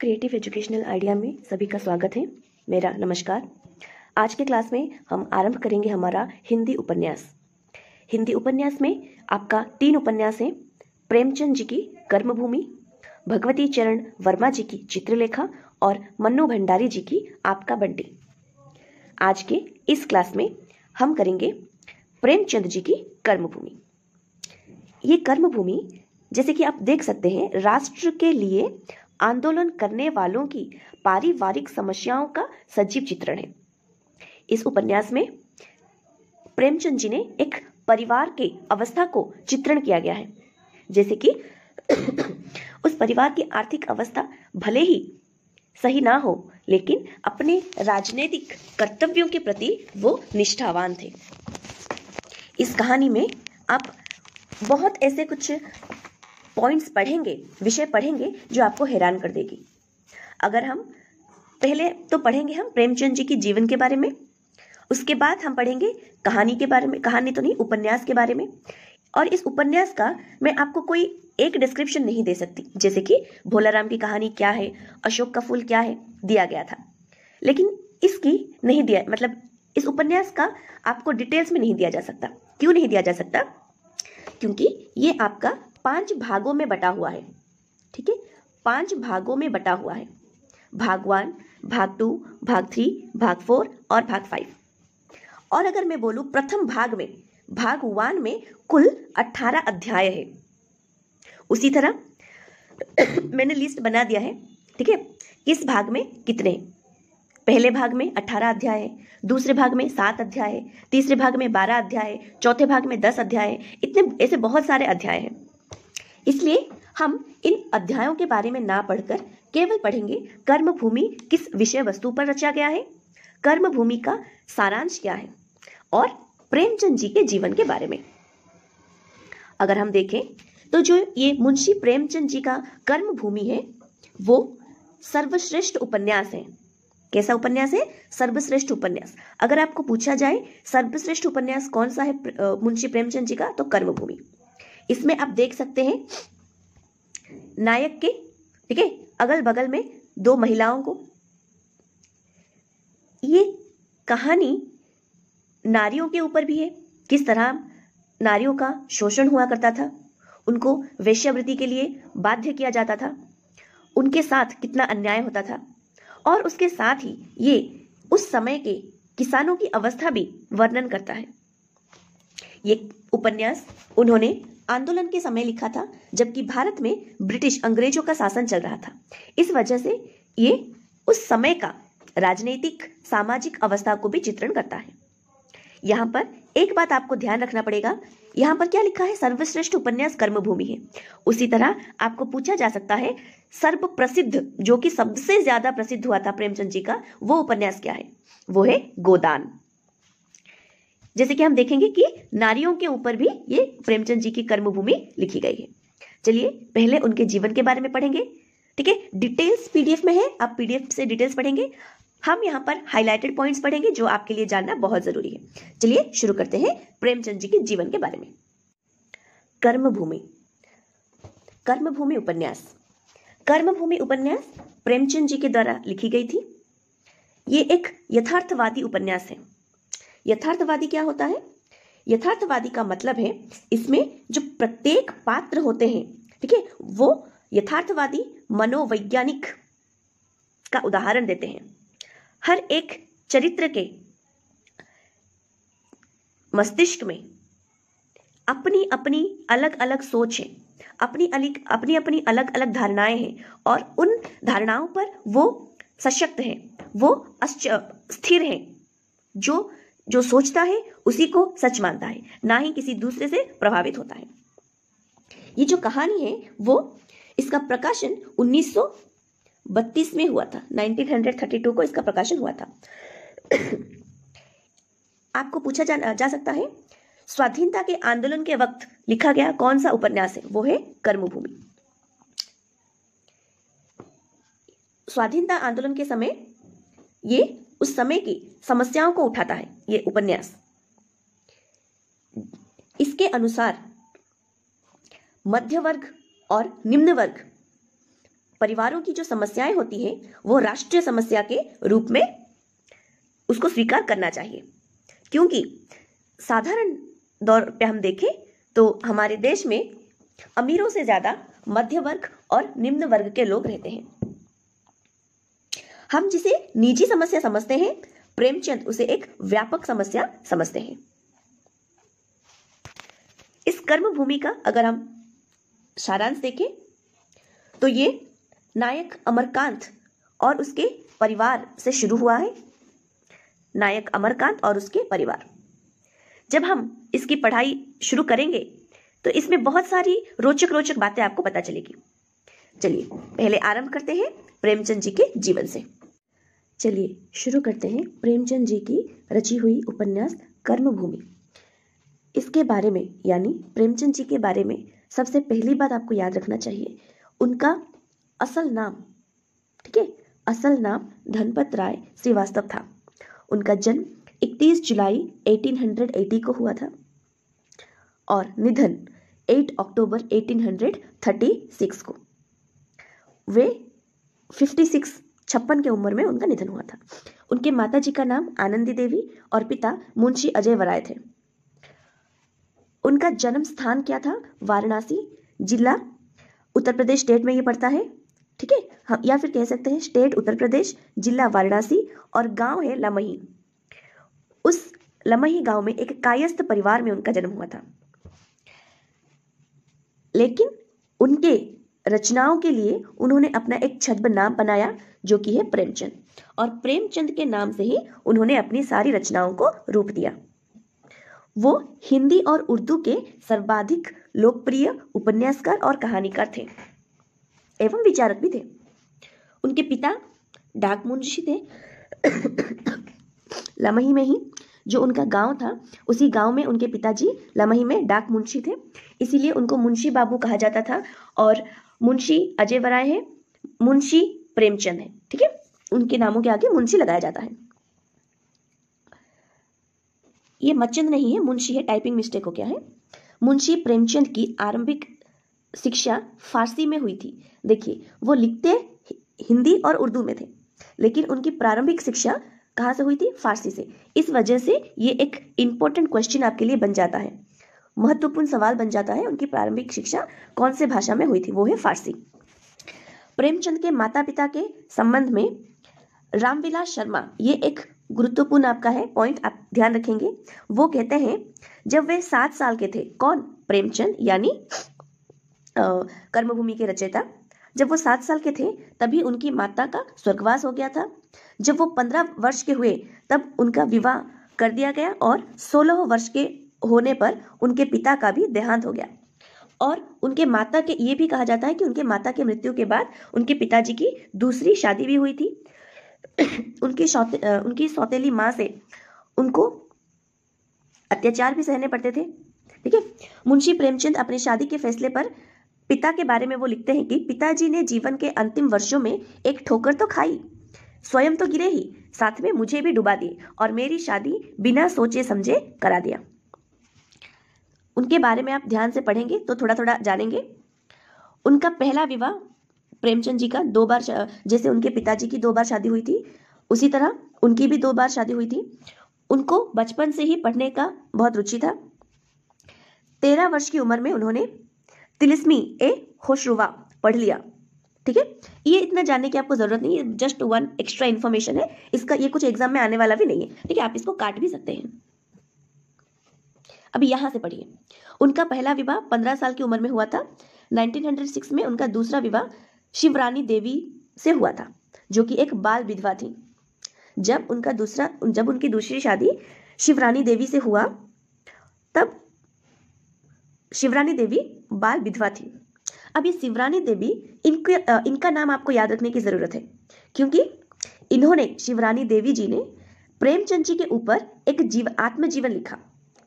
creative educational idea में सभी का स्वागत है मेरा नमस्कार आज के क्लास में हम आरंभ करेंगे हमारा हिंदी उपन्यास हिंदी उपन्यास में आपका तीन उपन्यास हैं प्रेमचंद जी की कर्मभूमि भगवती चरण वर्मा जी की चित्रलेखा और मन्नू भंडारी जी की आपका बंटी आज के इस क्लास में हम करेंगे प्रेमचंद जी की कर्मभूमि ये कर्मभूमि जैसे कि आप देख सकते हैं राष्ट्र के लिए आंदोलन करने वालों की पारिवारिक समस्याओं का सजीव चित्रण है इस उपन्यास में प्रेमचंद जी ने एक परिवार के अवस्था को चित्रण किया गया है जैसे कि उस परिवार की आर्थिक अवस्था भले ही सही ना हो लेकिन अपने राजनीतिक कर्तव्यों के प्रति वो निष्ठावान थे इस कहानी में आप बहुत ऐसे कुछ पॉइंट्स पढ़ेंगे विषय पढ़ेंगे जो आपको हैरान कर देगी अगर हम पहले तो पढ़ेंगे हम प्रेमचंद जी के जीवन के बारे में उसके बाद हम पढ़ेंगे कहानी के बारे में कहानी तो नहीं उपन्यास के बारे में और इस उपन्यास का मैं आपको कोई एक डिस्क्रिप्शन नहीं दे सकती जैसे कि भोलाराम की कहानी क्या है अशोक का फूल क्या है दिया गया था लेकिन इसकी नहीं दिया मतलब इस उपन्यास का आपको डिटेल्स में नहीं दिया जा सकता क्यों नहीं दिया जा सकता क्योंकि ये आपका पांच भागों में बटा हुआ है ठीक है पांच भागों में बटा हुआ है भाग वन भाग टू भाग थ्री भाग फोर और भाग फाइव और अगर मैं बोलू प्रथम भाग में भाग वन में कुल अठारह अध्याय है उसी तरह मैंने लिस्ट बना दिया है ठीक है किस भाग में कितने पहले भाग में अठारह अध्याय है दूसरे भाग में सात अध्याय है तीसरे भाग में बारह अध्याय है चौथे भाग में दस अध्याय है इतने ऐसे बहुत सारे अध्याय हैं इसलिए हम इन अध्यायों के बारे में ना पढ़कर केवल पढ़ेंगे कर्म भूमि किस विषय वस्तु पर रचा गया है कर्म भूमि का सारांश क्या है और प्रेमचंद जी के जीवन के बारे में अगर हम देखें तो जो ये मुंशी प्रेमचंद जी का कर्म भूमि है वो सर्वश्रेष्ठ उपन्यास है कैसा उपन्यास है सर्वश्रेष्ठ उपन्यास अगर आपको पूछा जाए सर्वश्रेष्ठ उपन्यास कौन सा है मुंशी प्रेमचंद जी का तो कर्मभूमि इसमें आप देख सकते हैं नायक के ठीक है अगल बगल में दो महिलाओं को ये कहानी नारियों के ऊपर भी है किस तरह नारियों का शोषण हुआ करता था उनको वेश्यावृत्ति के लिए बाध्य किया जाता था उनके साथ कितना अन्याय होता था और उसके साथ ही ये उस समय के किसानों की अवस्था भी वर्णन करता है ये उपन्यास उन्होंने आंदोलन के समय लिखा था जबकि भारत में ब्रिटिश अंग्रेजों का शासन चल रहा था इस वजह से ये उस समय का राजनीतिक सामाजिक अवस्था को भी चित्रण करता है यहाँ पर एक बात आपको ध्यान रखना पड़ेगा यहाँ पर क्या लिखा है सर्वश्रेष्ठ उपन्यास कर्मभूमि है उसी तरह आपको पूछा जा सकता है सर्व प्रसिद्ध जो कि सबसे ज्यादा प्रसिद्ध हुआ था प्रेमचंद जी का वो उपन्यास क्या है वो है गोदान जैसे कि हम देखेंगे कि नारियों के ऊपर भी ये प्रेमचंद जी की कर्मभूमि लिखी गई है चलिए पहले उनके जीवन के बारे में पढ़ेंगे ठीक है डिटेल्स पीडीएफ में है आप पीडीएफ से डिटेल्स पढ़ेंगे हम यहाँ पर हाईलाइटेड पॉइंट्स पढ़ेंगे जो आपके लिए जानना बहुत जरूरी है चलिए शुरू करते हैं प्रेमचंद जी के जीवन के बारे में कर्मभूमि कर्मभूमि उपन्यास कर्मभूमि उपन्यास प्रेमचंद जी के द्वारा लिखी गई थी ये एक यथार्थवादी उपन्यास है यथार्थवादी क्या होता है यथार्थवादी का मतलब है इसमें जो प्रत्येक पात्र होते हैं ठीक है वो यथार्थवादी मनोवैज्ञानिक का उदाहरण देते हैं हर एक चरित्र के मस्तिष्क में अपनी अपनी अलग अलग सोच है अपनी अलग अपनी अपनी अलग अलग धारणाएं हैं और उन धारणाओं पर वो सशक्त हैं वो स्थिर हैं जो जो सोचता है उसी को सच मानता है ना ही किसी दूसरे से प्रभावित होता है ये जो कहानी है वो इसका प्रकाशन 1932 में हुआ था 1932 को इसका प्रकाशन हुआ था आपको पूछा जा, जा सकता है स्वाधीनता के आंदोलन के वक्त लिखा गया कौन सा उपन्यास है वो है कर्मभूमि स्वाधीनता आंदोलन के समय ये उस समय की समस्याओं को उठाता है ये उपन्यास इसके अनुसार मध्य वर्ग और निम्न वर्ग परिवारों की जो समस्याएं होती हैं वो राष्ट्रीय समस्या के रूप में उसको स्वीकार करना चाहिए क्योंकि साधारण दौर पे हम देखें तो हमारे देश में अमीरों से ज़्यादा मध्य वर्ग और निम्न वर्ग के लोग रहते हैं हम जिसे निजी समस्या समझते हैं प्रेमचंद उसे एक व्यापक समस्या समझते हैं इस कर्म भूमि का अगर हम सारांश देखें तो ये नायक अमरकांत और उसके परिवार से शुरू हुआ है नायक अमरकांत और उसके परिवार जब हम इसकी पढ़ाई शुरू करेंगे तो इसमें बहुत सारी रोचक रोचक बातें आपको पता चलेगी चलिए पहले आरंभ करते हैं प्रेमचंद जी के जीवन से चलिए शुरू करते हैं प्रेमचंद जी की रची हुई उपन्यास कर्मभूमि इसके बारे में यानी प्रेमचंद जी के बारे में सबसे पहली बात आपको याद रखना चाहिए उनका असल नाम ठीक है असल नाम धनपत राय श्रीवास्तव था उनका जन्म 31 जुलाई 1880 को हुआ था और निधन 8 अक्टूबर 1836 को वे 56 छप्पन के उम्र में उनका निधन हुआ था उनके माता जी का नाम आनंदी देवी और पिता मुंशी अजय वराय थे उनका जन्म स्थान क्या था वाराणसी जिला उत्तर प्रदेश स्टेट में ये पड़ता है ठीक है हाँ, या फिर कह सकते हैं स्टेट उत्तर प्रदेश जिला वाराणसी और गांव है लमही उस लमही गांव में एक कायस्थ परिवार में उनका जन्म हुआ था लेकिन उनके रचनाओं के लिए उन्होंने अपना एक छद्म नाम बनाया जो कि है प्रेमचंद और प्रेमचंद के नाम से ही उन्होंने अपनी सारी रचनाओं को रूप दिया वो हिंदी और उर्दू के सर्वाधिक लोकप्रिय उपन्यासकार और कहानीकार थे एवं विचारक भी थे उनके पिता डाक मुंशी थे लमही में ही जो उनका गांव था उसी गांव में उनके पिताजी लमही में डाक मुंशी थे इसीलिए उनको मुंशी बाबू कहा जाता था और मुंशी अजय वराय है मुंशी प्रेमचंद है ठीक है उनके नामों के आगे मुंशी लगाया जाता है ये मचंद नहीं है मुंशी है टाइपिंग मिस्टेक हो क्या है मुंशी प्रेमचंद की आरंभिक शिक्षा फारसी में हुई थी देखिए वो लिखते हिंदी और उर्दू में थे लेकिन उनकी प्रारंभिक शिक्षा कहां से हुई थी फारसी से इस वजह से ये एक इंपॉर्टेंट क्वेश्चन आपके लिए बन जाता है महत्वपूर्ण सवाल बन जाता है उनकी प्रारंभिक शिक्षा कौन से भाषा में हुई थी वो है फारसी प्रेमचंद के माता पिता के संबंध में रामविलास शर्मा ये एक गुरुत्वपूर्ण आपका है पॉइंट आप ध्यान रखेंगे वो कहते हैं जब वे सात साल के थे कौन प्रेमचंद यानी कर्मभूमि के रचयिता जब वो सात साल के थे तभी उनकी माता का स्वर्गवास हो गया था जब वो पंद्रह वर्ष के हुए तब उनका विवाह कर दिया गया और सोलह वर्ष के होने पर उनके पिता का भी देहांत हो गया और उनके माता के ये भी कहा जाता है कि उनके माता के मृत्यु के बाद उनके पिताजी की दूसरी शादी भी हुई थी उनकी उनकी सौतेली माँ से उनको अत्याचार भी सहने पड़ते थे ठीक है मुंशी प्रेमचंद अपनी शादी के फैसले पर पिता के बारे में वो लिखते हैं कि पिताजी ने जीवन के अंतिम वर्षों में एक ठोकर तो खाई स्वयं तो गिरे ही साथ में मुझे भी डुबा दी और मेरी शादी बिना सोचे समझे करा दिया उनके बारे में आप ध्यान से पढ़ेंगे तो थोड़ा थोड़ा जानेंगे उनका पहला विवाह प्रेमचंद जी का दो बार जैसे उनके पिताजी की दो बार शादी हुई थी उसी तरह उनकी भी दो बार शादी हुई थी उनको बचपन से ही पढ़ने का बहुत रुचि था तेरह वर्ष की उम्र में उन्होंने तिलिस्मी ए होशरुवा पढ़ लिया ठीक है ये इतना जानने की आपको जरूरत नहीं है जस्ट वन एक्स्ट्रा इन्फॉर्मेशन है इसका ये कुछ एग्जाम में आने वाला भी नहीं है ठीक है आप इसको काट भी सकते हैं अभी यहाँ से पढ़िए उनका पहला विवाह पंद्रह साल की उम्र में हुआ था 1906 में उनका दूसरा विवाह शिवरानी देवी से हुआ था जो कि एक बाल विधवा थी जब उनका दूसरा जब उनकी दूसरी शादी शिवरानी देवी से हुआ तब शिवरानी देवी बाल विधवा थी अब ये शिवरानी देवी इनके इनका नाम आपको याद रखने की ज़रूरत है क्योंकि इन्होंने शिवरानी देवी जी ने प्रेमचंद जी के ऊपर एक जीव आत्मजीवन लिखा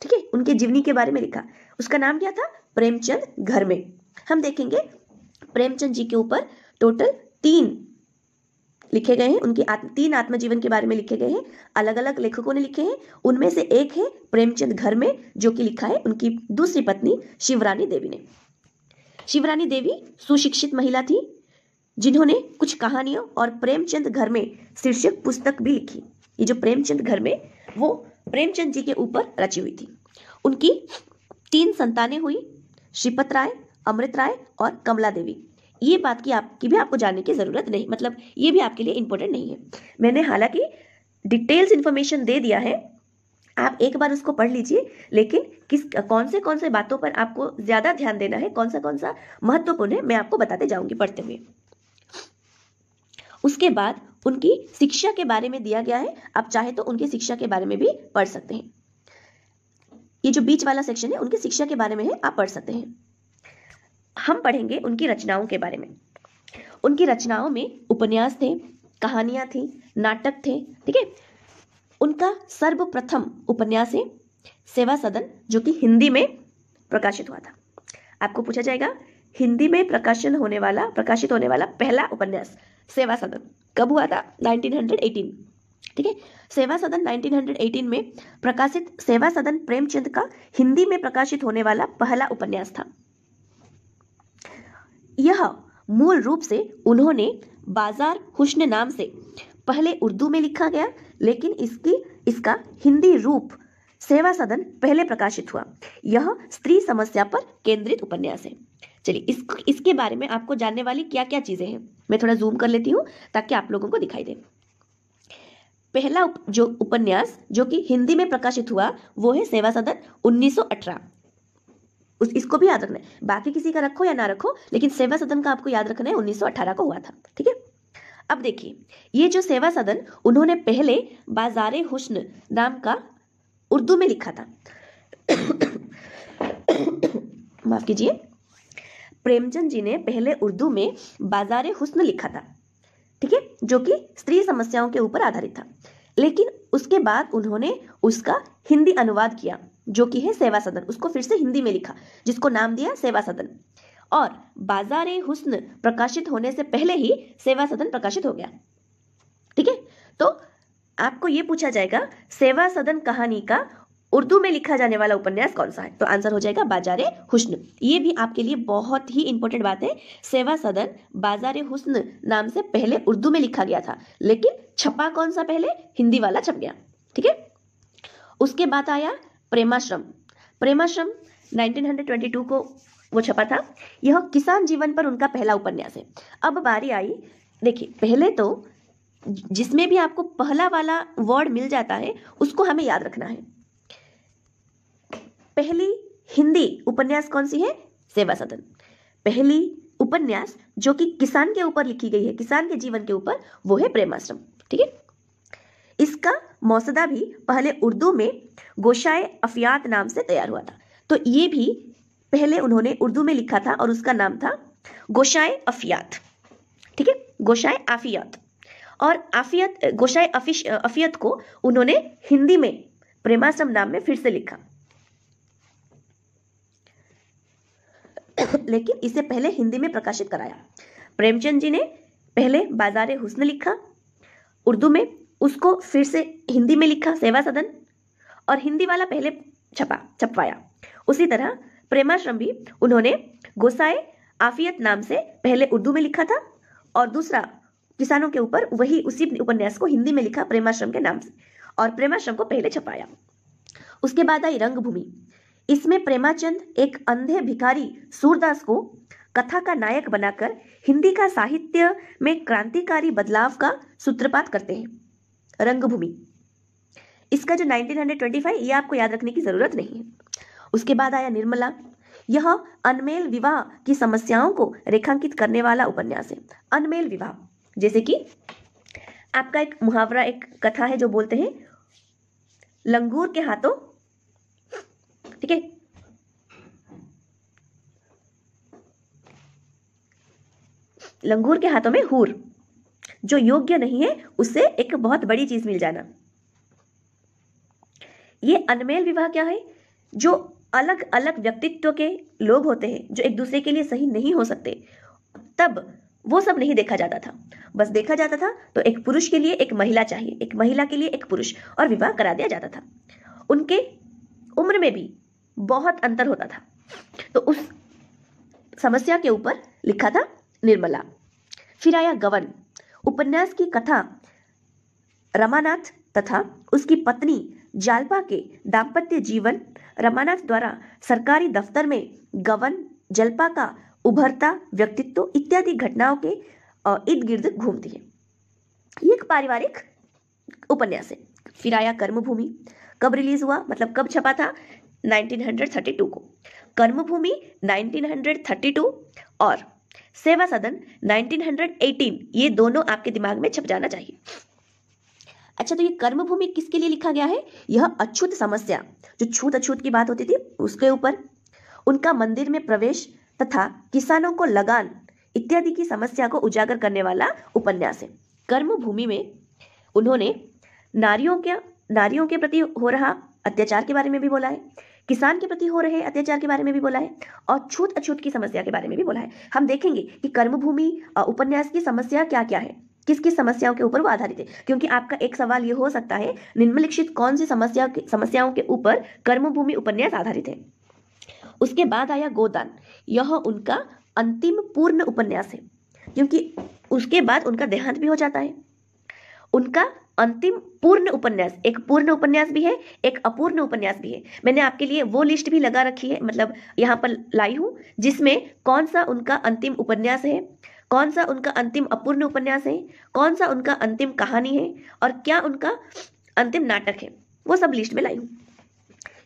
ठीक है उनके जीवनी के बारे में लिखा उसका नाम क्या था प्रेमचंद घर में हम देखेंगे प्रेमचंद जी के ऊपर टोटल तीन लिखे गए हैं उनके आत्म, तीन आत्मजीवन के बारे में लिखे गए हैं अलग अलग लेखकों ने लिखे हैं उनमें से एक है प्रेमचंद घर में जो कि लिखा है उनकी दूसरी पत्नी शिवरानी देवी ने शिवरानी देवी सुशिक्षित महिला थी जिन्होंने कुछ कहानियों और प्रेमचंद घर में शीर्षक पुस्तक भी लिखी ये जो प्रेमचंद घर में वो प्रेमचंद जी के ऊपर रची हुई थी उनकी तीन संतानें हुई श्रीपत राय अमृत राय और कमला देवी ये बात की आपकी भी आपको जानने की ज़रूरत नहीं मतलब ये भी आपके लिए इम्पोर्टेंट नहीं है मैंने हालांकि डिटेल्स इन्फॉर्मेशन दे दिया है आप एक बार उसको पढ़ लीजिए लेकिन किस कौन से कौन से बातों पर आपको ज़्यादा ध्यान देना है कौन सा कौन सा महत्वपूर्ण है मैं आपको बताते जाऊंगी पढ़ते हुए उसके बाद उनकी शिक्षा के बारे में दिया गया है आप चाहे तो उनकी शिक्षा के बारे में भी पढ़ सकते हैं ये जो बीच वाला सेक्शन है उनकी शिक्षा के बारे में है आप पढ़ सकते हैं हम पढ़ेंगे उनकी रचनाओं के बारे में उनकी रचनाओं में उपन्यास थे कहानियां थी नाटक थे ठीक है उनका सर्वप्रथम उपन्यास है सेवा सदन जो कि हिंदी में प्रकाशित हुआ था आपको पूछा जाएगा हिंदी में प्रकाशन होने वाला प्रकाशित होने वाला पहला उपन्यास सेवा सदन कब हुआ था 1918 ठीक है सेवा सदन 1918 में प्रकाशित सेवा सदन प्रेमचंद का हिंदी में प्रकाशित होने वाला पहला उपन्यास था यह मूल रूप से उन्होंने बाजार हुस्न नाम से पहले उर्दू में लिखा गया लेकिन इसकी इसका हिंदी रूप सेवा सदन पहले प्रकाशित हुआ यह स्त्री समस्या पर केंद्रित उपन्यास है चलिए इस इसके बारे में आपको जानने वाली क्या क्या चीज़ें हैं मैं थोड़ा जूम कर लेती हूँ ताकि आप लोगों को दिखाई दे पहला उप, जो उपन्यास जो कि हिंदी में प्रकाशित हुआ वो है सेवा सदन उन्नीस इसको भी याद रखना है बाकी किसी का रखो या ना रखो लेकिन सेवा सदन का आपको याद रखना है उन्नीस को हुआ था ठीक है अब देखिए ये जो सेवा सदन उन्होंने पहले बाजारे हुस्न नाम का उर्दू में लिखा था माफ कीजिए प्रेमचंद जी ने पहले उर्दू में बाजार हुस्न लिखा था ठीक है जो कि स्त्री समस्याओं के ऊपर आधारित था लेकिन उसके बाद उन्होंने उसका हिंदी अनुवाद किया जो कि है सेवा सदन उसको फिर से हिंदी में लिखा जिसको नाम दिया सेवा सदन और बाजार हुस्न प्रकाशित होने से पहले ही सेवा सदन प्रकाशित हो गया ठीक है तो आपको ये पूछा जाएगा सेवा सदन कहानी का उर्दू में लिखा जाने वाला उपन्यास कौन सा है तो आंसर हो जाएगा बाजारे हुस्न ये भी आपके लिए बहुत ही इंपॉर्टेंट बात है सेवा सदन बाजार हुस्न नाम से पहले उर्दू में लिखा गया था लेकिन छपा कौन सा पहले हिंदी वाला छप गया ठीक है उसके बाद आया प्रेमाश्रम प्रेमाश्रम 1922 को वो छपा था यह किसान जीवन पर उनका पहला उपन्यास है अब बारी आई देखिए पहले तो जिसमें भी आपको पहला वाला वर्ड मिल जाता है उसको हमें याद रखना है पहली हिंदी उपन्यास कौन सी है सेवा सदन पहली उपन्यास जो कि किसान के ऊपर लिखी गई है किसान के जीवन के ऊपर वो है प्रेमाश्रम ठीक है इसका मौसदा भी पहले उर्दू में गोशाए अफियात नाम से तैयार हुआ था तो ये भी पहले उन्होंने उर्दू में लिखा था और उसका नाम था गोशाए अफियात ठीक है गोशाए आफियात और आफियत गोशाए अफिश अफियत को उन्होंने हिंदी में प्रेमाश्रम नाम में फिर से लिखा लेकिन इसे पहले हिंदी में प्रकाशित कराया प्रेमचंद जी ने पहले बाजार हुस्न लिखा उर्दू में उसको फिर से हिंदी में लिखा सेवा सदन और हिंदी वाला पहले छपा छपवाया उसी तरह प्रेमाश्रम भी उन्होंने गोसाए आफियत नाम से पहले उर्दू में लिखा था और दूसरा किसानों के ऊपर वही उसी उपन्यास को हिंदी में लिखा प्रेमाश्रम के नाम से और प्रेमाश्रम को पहले छपाया उसके बाद आई रंगभूमि इसमें प्रेमाचंद एक अंधे भिखारी सूरदास को कथा का नायक बनाकर हिंदी का साहित्य में क्रांतिकारी बदलाव का सूत्रपात करते हैं रंगभूमि इसका जो 1925 ये आपको याद रखने की जरूरत नहीं है उसके बाद आया निर्मला यह अनमेल विवाह की समस्याओं को रेखांकित करने वाला उपन्यास है अनमेल विवाह जैसे कि आपका एक मुहावरा एक कथा है जो बोलते हैं लंगूर के हाथों ठीक है लंगूर के हाथों में हूर जो योग्य नहीं है उससे एक बहुत बड़ी चीज मिल जाना ये अनमेल विवाह क्या है जो अलग अलग व्यक्तित्व के लोग होते हैं जो एक दूसरे के लिए सही नहीं हो सकते तब वो सब नहीं देखा जाता था बस देखा जाता था तो एक पुरुष के लिए एक महिला चाहिए एक महिला के लिए एक पुरुष और विवाह करा दिया जाता था उनके उम्र में भी बहुत अंतर होता था तो उस समस्या के ऊपर लिखा था निर्मला फिर आया गवन उपन्यास की कथा रमानाथ तथा उसकी पत्नी जालपा के दाम्पत्य जीवन रमानाथ द्वारा सरकारी दफ्तर में गवन जलपा का उभरता व्यक्तित्व इत्यादि घटनाओं के इर्द गिर्द घूमती है ये एक पारिवारिक उपन्यास है फिर आया कर्मभूमि कब रिलीज हुआ मतलब कब छपा था 1932 को कर्मभूमि 1932 और सेवा सदन 1918 ये दोनों आपके दिमाग में छप जाना चाहिए अच्छा तो ये कर्मभूमि किसके लिए लिखा गया है यह अछूत समस्या जो छूत अछूत की बात होती थी उसके ऊपर उनका मंदिर में प्रवेश तथा किसानों को लगान इत्यादि की समस्या को उजागर करने वाला उपन्यास है कर्मभूमि में उन्होंने नारियों के नारियों के प्रति हो रहा अत्याचार के बारे में भी बोला है किसान के प्रति हो रहे अत्याचार के बारे में भी बोला है और छूत अछूत की समस्या के बारे में भी बोला है हम देखेंगे कि कर्मभूमि उपन्यास की समस्या क्या क्या है किस किस समस्याओं के ऊपर वो आधारित है क्योंकि आपका एक सवाल ये हो सकता है निम्नलिखित कौन सी समस्या समस्याओं के ऊपर कर्मभूमि उपन्यास आधारित है उसके बाद आया गोदान यह उनका अंतिम पूर्ण उपन्यास है क्योंकि उसके बाद उनका देहांत भी हो जाता है उनका अंतिम पूर्ण उपन्यास एक पूर्ण उपन्यास भी है एक अपूर्ण उपन्यास भी है मैंने आपके लिए वो लिस्ट भी लगा रखी है मतलब यहाँ पर लाई हूँ जिसमें कौन सा उनका अंतिम उपन्यास है कौन सा उनका अंतिम अपूर्ण उपन्यास है कौन सा उनका अंतिम कहानी है और क्या उनका अंतिम नाटक है वो सब लिस्ट में लाई हूँ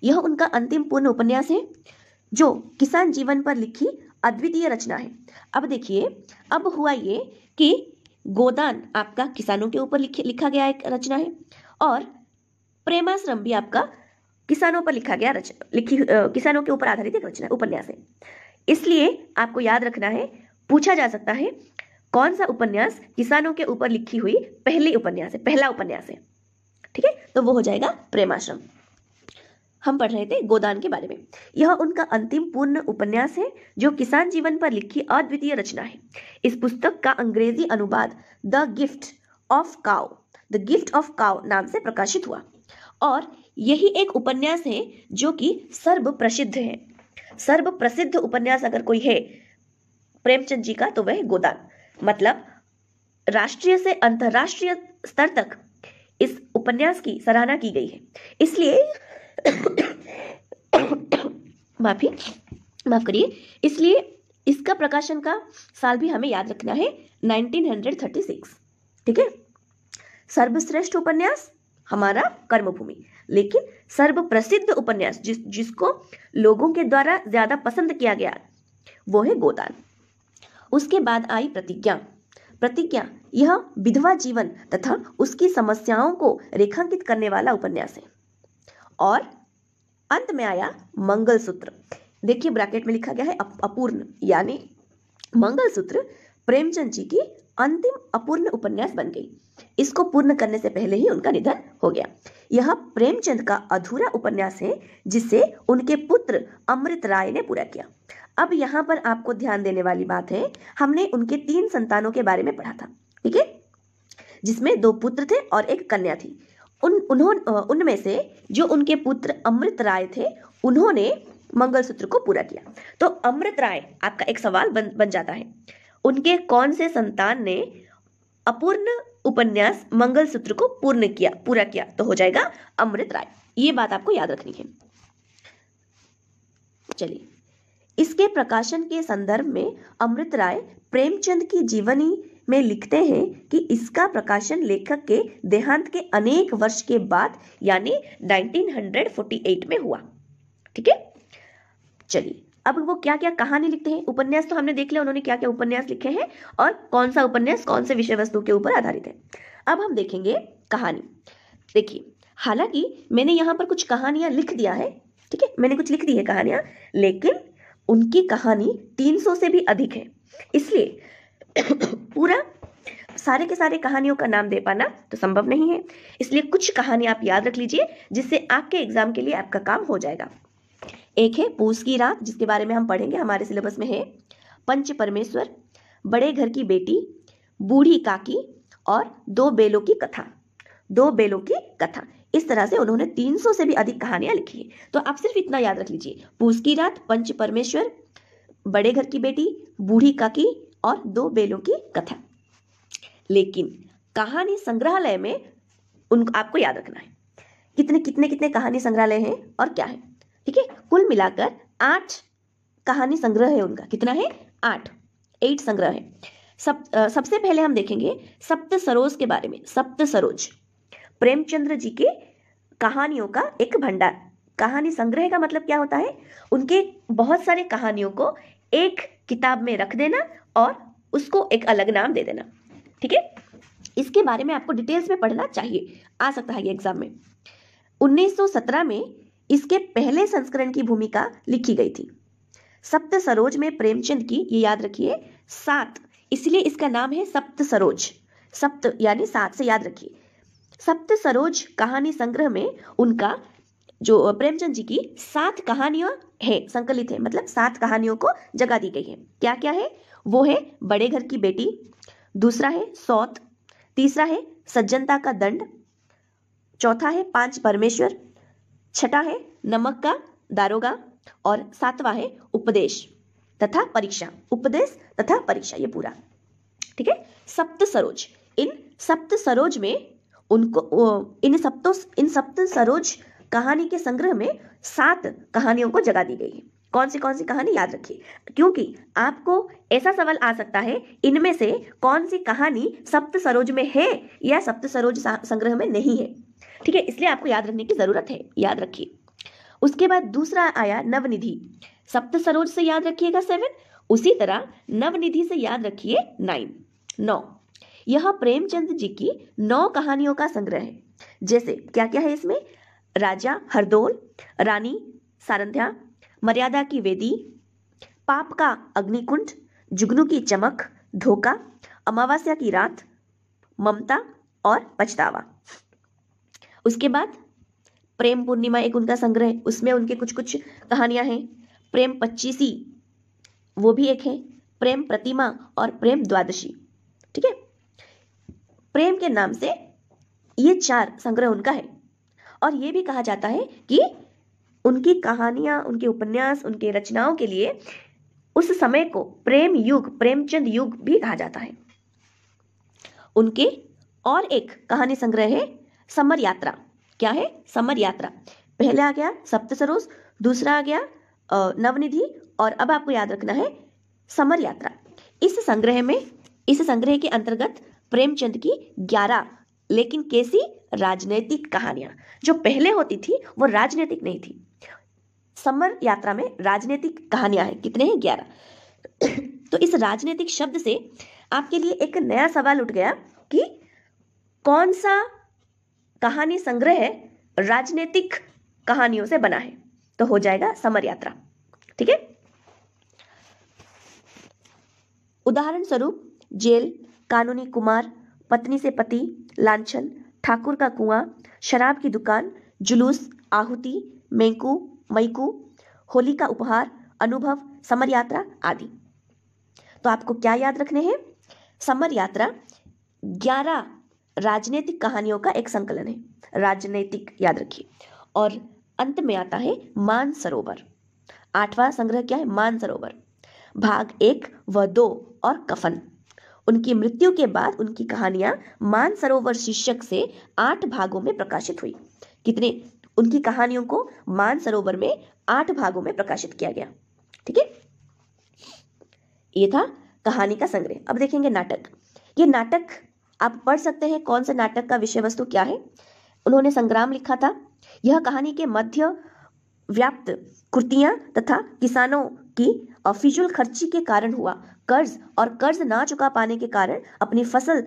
यह उनका अंतिम पूर्ण उपन्यास है जो किसान जीवन पर लिखी अद्वितीय रचना है अब देखिए अब हुआ ये कि गोदान आपका किसानों के ऊपर लिखा गया एक रचना है और प्रेमाश्रम भी आपका किसानों पर लिखा गया रच लिखी आ, किसानों के ऊपर आधारित एक रचना उपन्यास है इसलिए आपको याद रखना है पूछा जा सकता है कौन सा उपन्यास किसानों के ऊपर लिखी हुई पहली उपन्यास है पहला उपन्यास है ठीक है तो वो हो जाएगा प्रेमाश्रम हम पढ़ रहे थे गोदान के बारे में यह उनका अंतिम पूर्ण उपन्यास है जो किसान जीवन पर लिखी अद्वितीय रचना है इस पुस्तक का अंग्रेजी अनुवाद the gift of cow the gift of cow नाम से प्रकाशित हुआ और यही एक उपन्यास है जो कि सर्व प्रसिद्ध है सर्व प्रसिद्ध उपन्यास अगर कोई है प्रेमचंद जी का तो वह गोदान मतलब राष्ट्रीय से अंतरराष्ट्रीय स्तर तक इस उपन्यास की सराहना की गई है इसलिए माफी माफ करिए इसलिए इसका प्रकाशन का साल भी हमें याद रखना है 1936 ठीक है सर्वश्रेष्ठ उपन्यास हमारा कर्मभूमि लेकिन सर्वप्रसिद्ध उपन्यास जिस जिसको लोगों के द्वारा ज्यादा पसंद किया गया वो है गोदान उसके बाद आई प्रतिज्ञा प्रतिज्ञा यह विधवा जीवन तथा उसकी समस्याओं को रेखांकित करने वाला उपन्यास है और अंत में आया मंगलसूत्र देखिए ब्रैकेट में लिखा गया है अप, अपूर्ण यानी मंगलसूत्र प्रेमचंद जी की अंतिम अपूर्ण उपन्यास बन गई इसको पूर्ण करने से पहले ही उनका निधन हो गया यह प्रेमचंद का अधूरा उपन्यास है जिसे उनके पुत्र अमृत राय ने पूरा किया अब यहाँ पर आपको ध्यान देने वाली बात है हमने उनके तीन संतानों के बारे में पढ़ा था ठीक है जिसमें दो पुत्र थे और एक कन्या थी उन उन्होंने उनमें से जो उनके पुत्र अमृत राय थे उन्होंने मंगलसूत्र को पूरा किया तो अमृत राय आपका एक सवाल बन बन जाता है उनके कौन से संतान ने अपूर्ण उपन्यास मंगलसूत्र को पूर्ण किया पूरा किया तो हो जाएगा अमृत राय ये बात आपको याद रखनी है चलिए इसके प्रकाशन के संदर्भ में अमृत राय प्रेमचंद की जीवनी में लिखते हैं कि इसका प्रकाशन लेखक के देहांत के अनेक वर्ष के बाद यानी 1948 में हुआ ठीक है चलिए अब वो क्या क्या कहानी लिखते हैं उपन्यास तो हमने देख लिया उन्होंने क्या क्या उपन्यास लिखे हैं और कौन सा उपन्यास कौन से विषय वस्तु के ऊपर आधारित है अब हम देखेंगे कहानी देखिए हालांकि मैंने यहाँ पर कुछ कहानियां लिख दिया है ठीक है मैंने कुछ लिख दी है कहानियां लेकिन उनकी कहानी 300 से भी अधिक है इसलिए पूरा सारे के सारे कहानियों का नाम दे पाना तो संभव नहीं है इसलिए कुछ कहानी आप याद रख लीजिए जिससे आपके एग्जाम के लिए आपका काम हो जाएगा एक है पूस की रात जिसके बारे में हम पढ़ेंगे हमारे सिलेबस में है पंच परमेश्वर बड़े घर की बेटी बूढ़ी काकी और दो बेलों की कथा दो बेलों की कथा इस तरह से उन्होंने 300 से भी अधिक कहानियां लिखी है तो आप सिर्फ इतना याद रख लीजिए पूस की रात पंच परमेश्वर बड़े घर की बेटी बूढ़ी काकी और दो बेलों की कथा लेकिन कहानी संग्रहालय में उनको आपको याद रखना है कितने कितने कितने कहानी संग्रहालय हैं और क्या है ठीक है कुल मिलाकर आठ कहानी संग्रह है उनका कितना है आठ एट संग्रह है सब सबसे पहले हम देखेंगे सप्त सरोज के बारे में सप्त सरोज प्रेमचंद्र जी के कहानियों का एक भंडार कहानी संग्रह का मतलब क्या होता है उनके बहुत सारे कहानियों को एक किताब में रख देना और उसको एक अलग नाम दे देना ठीक है इसके बारे में आपको डिटेल्स में पढ़ना चाहिए आ सकता है ये एग्जाम में 1917 में इसके पहले संस्करण की भूमिका लिखी गई थी सप्त सरोज में प्रेमचंद की ये याद रखिए सात इसलिए इसका नाम है सप्त सरोज सप्त यानी सात से याद रखिए सप्त सरोज कहानी संग्रह में उनका जो प्रेमचंद जी की सात कहानियां है संकलित है मतलब सात कहानियों को जगह दी गई है क्या क्या है वो है बड़े घर की बेटी दूसरा है सौत तीसरा है सज्जनता का दंड चौथा है पांच परमेश्वर छठा है नमक का दारोगा और सातवां है उपदेश तथा परीक्षा उपदेश तथा परीक्षा ये पूरा ठीक है सप्त सरोज इन सप्त सरोज में उनको इन सप्तों इन सप्त सरोज कहानी के संग्रह में सात कहानियों को जगा दी गई है कौन सी कौन सी कहानी याद रखिए क्योंकि आपको ऐसा सवाल आ सकता है इनमें से कौन सी कहानी सप्त सरोज में है या सप्त सरोज संग्रह में नहीं है ठीक है इसलिए आपको याद रखने की जरूरत है याद रखिए उसके बाद दूसरा आया नवनिधि सप्त सरोज से याद रखिएगा सेवन उसी तरह नवनिधि से याद रखिए नाइन नौ यह प्रेमचंद जी की नौ कहानियों का संग्रह है जैसे क्या क्या है इसमें राजा हरदोल रानी सारंध्या मर्यादा की वेदी पाप का अग्निकुंड जुगनू की चमक धोखा अमावस्या की रात ममता और पछतावा उसके बाद प्रेम पूर्णिमा एक उनका संग्रह उसमें उनके कुछ कुछ कहानियां हैं प्रेम पच्चीसी वो भी एक है प्रेम प्रतिमा और प्रेम द्वादशी ठीक है प्रेम के नाम से ये चार संग्रह उनका है और ये भी कहा जाता है कि उनकी कहानियां उनके उपन्यास उनके रचनाओं के लिए उस समय को प्रेम युग प्रेमचंद युग भी कहा जाता है उनके और एक कहानी संग्रह है समर यात्रा क्या है समर यात्रा पहले आ गया सप्त सरोज दूसरा आ गया नवनिधि और अब आपको याद रखना है समर यात्रा इस संग्रह में इस संग्रह के अंतर्गत प्रेमचंद की ग्यारह लेकिन कैसी राजनीतिक कहानियां जो पहले होती थी वो राजनीतिक नहीं थी समर यात्रा में राजनीतिक कहानियां हैं कितने हैं ग्यारह तो इस राजनीतिक शब्द से आपके लिए एक नया सवाल उठ गया कि कौन सा कहानी संग्रह राजनीतिक कहानियों से बना है तो हो जाएगा समर यात्रा ठीक है उदाहरण स्वरूप जेल कानूनी कुमार पत्नी से पति लांछन ठाकुर का कुआं शराब की दुकान जुलूस आहुति मेंकू मैकू होली का उपहार अनुभव समर यात्रा आदि तो आपको क्या याद रखने हैं समर यात्रा ग्यारह राजनीतिक कहानियों का एक संकलन है राजनीतिक याद रखिए और अंत में आता है मान सरोवर आठवां संग्रह क्या है मान सरोवर भाग एक व दो और कफन उनकी मृत्यु के बाद उनकी कहानियां मानसरोवर शीर्षक से आठ भागों में प्रकाशित हुई कितने उनकी कहानियों को मानसरोवर में आठ भागों में प्रकाशित किया गया ठीक है ये था कहानी का संग्रह अब देखेंगे नाटक ये नाटक आप पढ़ सकते हैं कौन से नाटक का विषय वस्तु क्या है उन्होंने संग्राम लिखा था यह कहानी के मध्य व्याप्त कुर्तियां तथा किसानों की अफिजुल खर्ची के कारण हुआ कर्ज और कर्ज ना चुका पाने के कारण अपनी फसल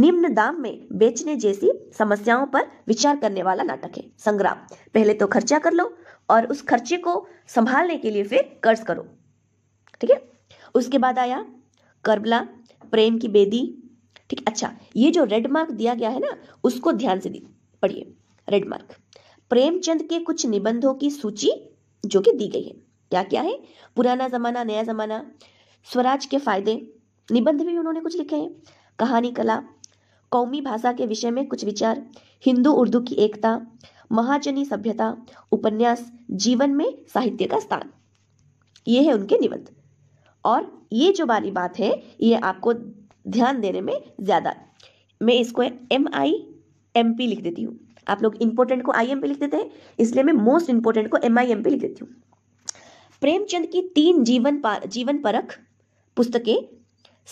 निम्न दाम में बेचने जैसी समस्याओं पर विचार करने वाला नाटक है संग्राम पहले तो खर्चा कर लो और उस खर्चे को संभालने के लिए फिर कर्ज करो ठीक है उसके बाद आया करबला प्रेम की बेदी ठीक अच्छा ये जो रेड मार्क दिया गया है ना उसको ध्यान से पढ़िए रेड मार्क प्रेमचंद के कुछ निबंधों की सूची जो कि दी गई है क्या क्या है पुराना जमाना नया जमाना स्वराज के फायदे निबंध भी उन्होंने कुछ लिखे हैं कहानी कला कौमी भाषा के विषय में कुछ विचार हिंदू उर्दू की एकता महाजनी सभ्यता उपन्यास जीवन में साहित्य का स्थान ये है उनके निबंध और ये जो वाली बात है ये आपको ध्यान देने में ज़्यादा मैं इसको एम आई एम पी लिख देती हूँ आप लोग इंपोर्टेंट को आई एम पे लिख देते हैं इसलिए मैं मोस्ट इंपोर्टेंट को एम आई एम पे लिख देती हूँ प्रेमचंद की तीन जीवन पार जीवन परख पुस्तकें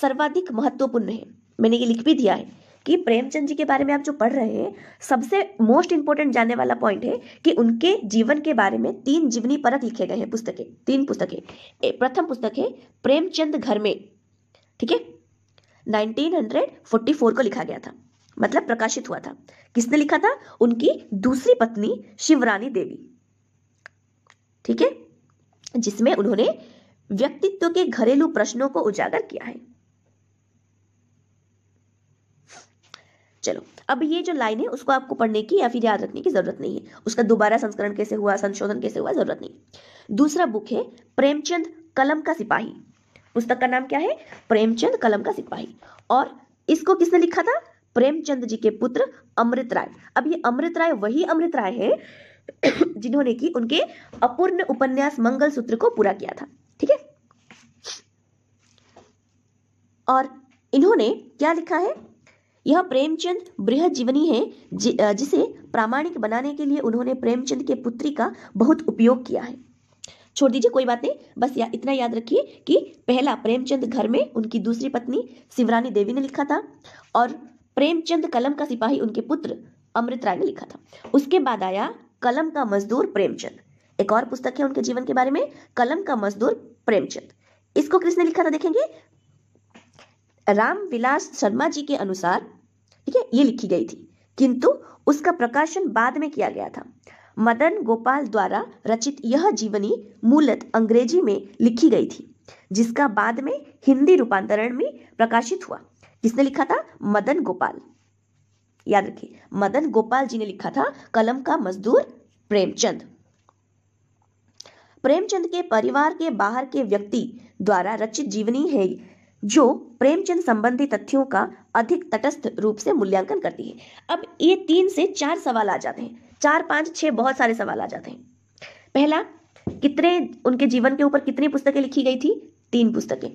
सर्वाधिक महत्वपूर्ण हैं मैंने ये लिख भी दिया है कि प्रेमचंद जी के बारे में आप जो पढ़ रहे हैं सबसे मोस्ट इंपॉर्टेंट जानने वाला पॉइंट है कि उनके जीवन के बारे में तीन जीवनी परख लिखे गए हैं पुस्तकें तीन पुस्तकें प्रथम पुस्तक है प्रेमचंद घर में ठीक है 1944 को लिखा गया था मतलब प्रकाशित हुआ था किसने लिखा था उनकी दूसरी पत्नी शिवरानी देवी ठीक है जिसमें उन्होंने व्यक्तित्व के घरेलू प्रश्नों को उजागर किया है चलो अब ये जो लाइन है उसको आपको पढ़ने की या फिर याद रखने की जरूरत नहीं है उसका दोबारा संस्करण कैसे हुआ संशोधन कैसे हुआ जरूरत नहीं दूसरा बुक है प्रेमचंद कलम का सिपाही पुस्तक का नाम क्या है प्रेमचंद कलम का सिपाही और इसको किसने लिखा था प्रेमचंद जी के पुत्र अमृत राय अब ये अमृत राय वही अमृत राय है जिन्होंने की उनके अपूर्ण उपन्यास मंगल सूत्र को पूरा किया था ठीक है और इन्होंने क्या लिखा है यह प्रेमचंद बृहद जीवनी है जि, जिसे प्रामाणिक बनाने के लिए उन्होंने प्रेमचंद के पुत्री का बहुत उपयोग किया है छोड़ दीजिए कोई बात नहीं बस या इतना याद रखिए कि पहला प्रेमचंद घर में उनकी दूसरी पत्नी शिवरानी देवी ने लिखा था और प्रेमचंद कलम का सिपाही उनके पुत्र अमृत राय ने लिखा था उसके बाद आया कलम का मजदूर प्रेमचंद एक और पुस्तक है उनके जीवन के बारे में कलम का मजदूर प्रेमचंद इसको किसने लिखा था देखेंगे राम विलास शर्मा जी के अनुसार ठीक है ये लिखी गई थी किंतु उसका प्रकाशन बाद में किया गया था मदन गोपाल द्वारा रचित यह जीवनी मूलत अंग्रेजी में लिखी गई थी जिसका बाद में हिंदी रूपांतरण में प्रकाशित हुआ किसने लिखा था मदन गोपाल याद रखिए मदन गोपाल जी ने लिखा था कलम का मजदूर प्रेमचंद प्रेमचंद के परिवार के बाहर के व्यक्ति द्वारा रचित जीवनी है जो प्रेमचंद संबंधी तथ्यों का अधिक तटस्थ रूप से मूल्यांकन करती है अब ये तीन से चार सवाल आ जाते हैं चार पांच छह बहुत सारे सवाल आ जाते हैं पहला कितने उनके जीवन के ऊपर कितनी पुस्तकें लिखी गई थी तीन पुस्तकें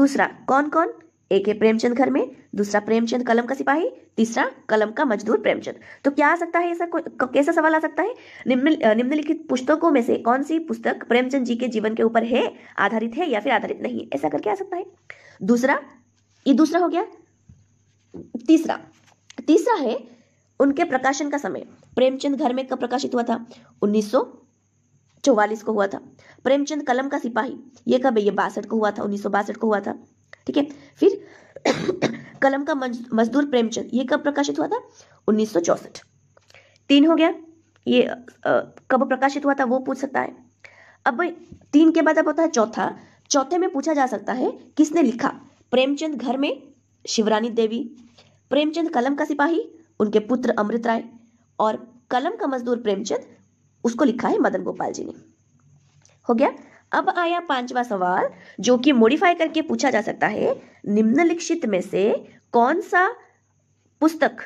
दूसरा कौन कौन एक है प्रेमचंद घर में दूसरा प्रेमचंद कलम का सिपाही तीसरा कलम का मजदूर प्रेमचंद तो क्या आ सकता है ऐसा कैसा सवाल आ सकता है निम्न निम्नलिखित पुस्तकों में से कौन सी पुस्तक प्रेमचंद जी के जीवन के ऊपर है आधारित है या फिर आधारित नहीं ऐसा करके आ सकता है दूसरा ये दूसरा हो गया तीसरा तीसरा है उनके प्रकाशन का समय प्रेमचंद घर में कब प्रकाशित हुआ था उन्नीस चौवालीस को हुआ था प्रेमचंद कलम का सिपाही ये कब है ये बासठ को हुआ था उन्नीस को हुआ था ठीक है फिर कलम का मजदूर प्रेमचंद ये कब प्रकाशित हुआ था उन्नीस तीन हो गया ये आ, कब प्रकाशित हुआ था वो पूछ सकता है अब भाई तीन के बाद अब होता है चौथा चौथे में पूछा जा सकता है किसने लिखा प्रेमचंद घर में शिवरानी देवी प्रेमचंद कलम का सिपाही उनके पुत्र अमृत राय और कलम का मजदूर प्रेमचंद उसको लिखा है मदन गोपाल जी ने हो गया अब आया पांचवा सवाल जो कि मॉडिफाई करके पूछा जा सकता है निम्नलिखित में से कौन सा पुस्तक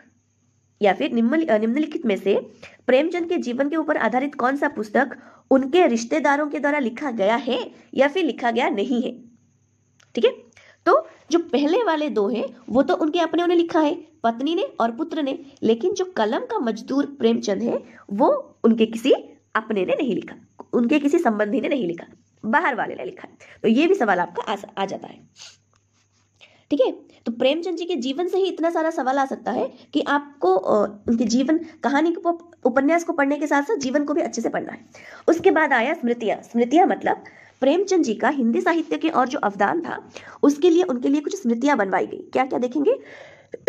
या फिर निम्नलिखित में से प्रेमचंद के जीवन के ऊपर आधारित कौन सा पुस्तक उनके रिश्तेदारों के द्वारा लिखा गया है या फिर लिखा गया नहीं है ठीक है तो जो पहले वाले दो हैं वो तो उनके अपने उन्हें लिखा है पत्नी ने और पुत्र ने लेकिन जो कलम का मजदूर प्रेमचंद है वो उनके किसी अपने ने नहीं लिखा उनके किसी संबंधी ने नहीं लिखा बाहर वाले ने लिखा है तो ये भी सवाल आपका आ, आ जाता है ठीक है तो प्रेमचंद जी के जीवन से ही इतना सारा सवाल आ सकता है कि आपको उनके जीवन कहानी को उपन्यास को पढ़ने के साथ साथ जीवन को भी अच्छे से पढ़ना है उसके बाद आया स्मृतियां स्मृतियां मतलब प्रेमचंद जी का हिंदी साहित्य के और जो अवदान था उसके लिए उनके लिए कुछ स्मृतियां बनवाई गई क्या क्या देखेंगे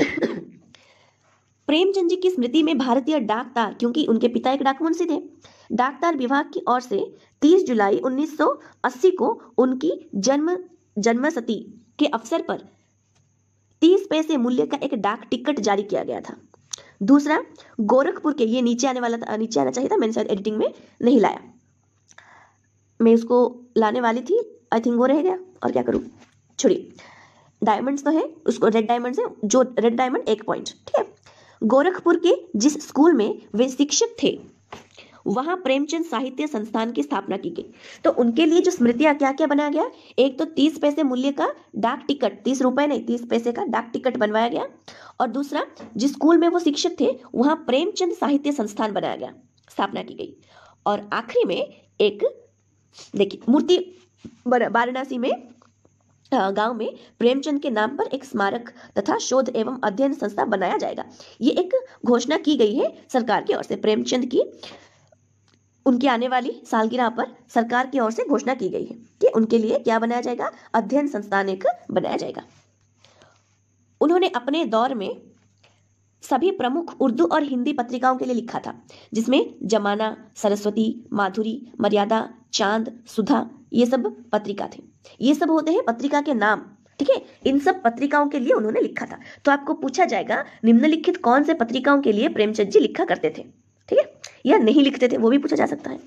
प्रेमचंद जी की स्मृति में भारतीय डाक तार क्योंकि उनके पिता एक डाकमुंशी थे डाकतार विभाग की ओर से 30 जुलाई 1980 को उनकी जन्म जन्मशती के अवसर पर 30 पैसे मूल्य का एक डाक टिकट जारी किया गया था दूसरा गोरखपुर के ये नीचे आने वाला था नीचे आना चाहिए था मैंने शायद एडिटिंग में नहीं लाया मैं उसको लाने वाली थी आई थिंक वो रह गया और क्या करूँ छोड़िए डायमंड्स तो है उसको रेड डायमंड्स है जो रेड डायमंड एक पॉइंट ठीक है गोरखपुर के जिस स्कूल में वे शिक्षक थे वहां प्रेमचंद साहित्य संस्थान की स्थापना की गई तो उनके लिए जो स्मृतियां क्या क्या बनाया गया एक तो तीस पैसे मूल्य का डाक टिकट तीस रुपए नहीं तीस पैसे का डाक टिकट बनवाया गया और दूसरा जिस स्कूल में वो शिक्षक थे वहां प्रेमचंद साहित्य संस्थान बनाया गया स्थापना की गई और आखिरी में एक देखिए मूर्ति वाराणसी में गांव में प्रेमचंद के नाम पर एक स्मारक तथा शोध एवं अध्ययन संस्था बनाया जाएगा ये एक घोषणा की गई है सरकार की ओर से प्रेमचंद की उनकी आने वाली सालगिरह पर सरकार की ओर से घोषणा की गई है कि उनके लिए क्या बनाया जाएगा अध्ययन संस्थान एक बनाया जाएगा उन्होंने अपने दौर में सभी प्रमुख उर्दू और हिंदी पत्रिकाओं के लिए लिखा था जिसमें जमाना सरस्वती माधुरी मर्यादा चांद सुधा ये सब पत्रिका थे ये सब होते हैं पत्रिका के नाम ठीक है इन सब पत्रिकाओं के लिए उन्होंने लिखा था तो आपको पूछा जाएगा निम्नलिखित कौन से पत्रिकाओं के लिए प्रेमचंद जी लिखा करते थे ठीक है या नहीं लिखते थे वो भी पूछा जा सकता है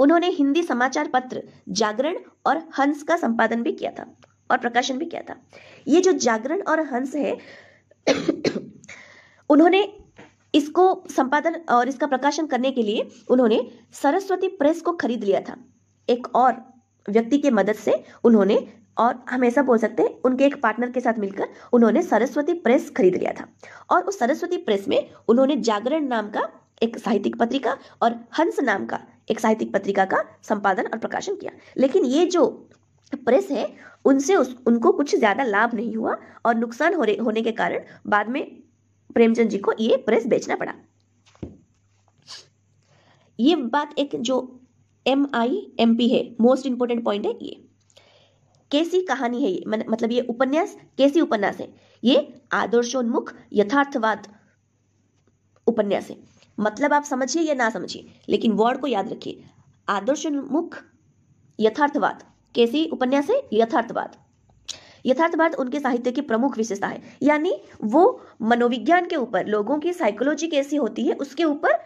उन्होंने हिंदी समाचार पत्र जागरण और हंस का संपादन भी किया था और प्रकाशन भी किया था ये जो जागरण और हंस है उन्होंने इसको संपादन और इसका प्रकाशन करने के लिए उन्होंने सरस्वती प्रेस को खरीद लिया था एक और व्यक्ति के मदद से उन्होंने और हमेशा बोल सकते हैं उनके एक पार्टनर के साथ मिलकर उन्होंने सरस्वती प्रेस खरीद लिया था और उस सरस्वती प्रेस में उन्होंने जागरण नाम का एक साहित्यिक पत्रिका और हंस नाम का एक साहित्यिक पत्रिका का संपादन और प्रकाशन किया लेकिन ये जो प्रेस है उनसे उस उनको कुछ ज़्यादा लाभ नहीं हुआ और नुकसान हो होने के कारण बाद में प्रेमचंद जी को ये प्रेस बेचना पड़ा ये बात एक जो एम आई एम पी है मोस्ट इंपोर्टेंट पॉइंट है ये कैसी कहानी है ये मतलब ये उपन्यास कैसी उपन्यास है ये आदर्शोन्मुख यथार्थवाद उपन्यास है मतलब आप समझिए या ना समझिए लेकिन वर्ड को याद रखिए आदर्श मुख यथार्थवाद कैसी उपन्यास है यथार्थवाद यथार्थवाद उनके साहित्य की प्रमुख विशेषता है यानी वो मनोविज्ञान के ऊपर लोगों की साइकोलॉजी कैसी होती है उसके ऊपर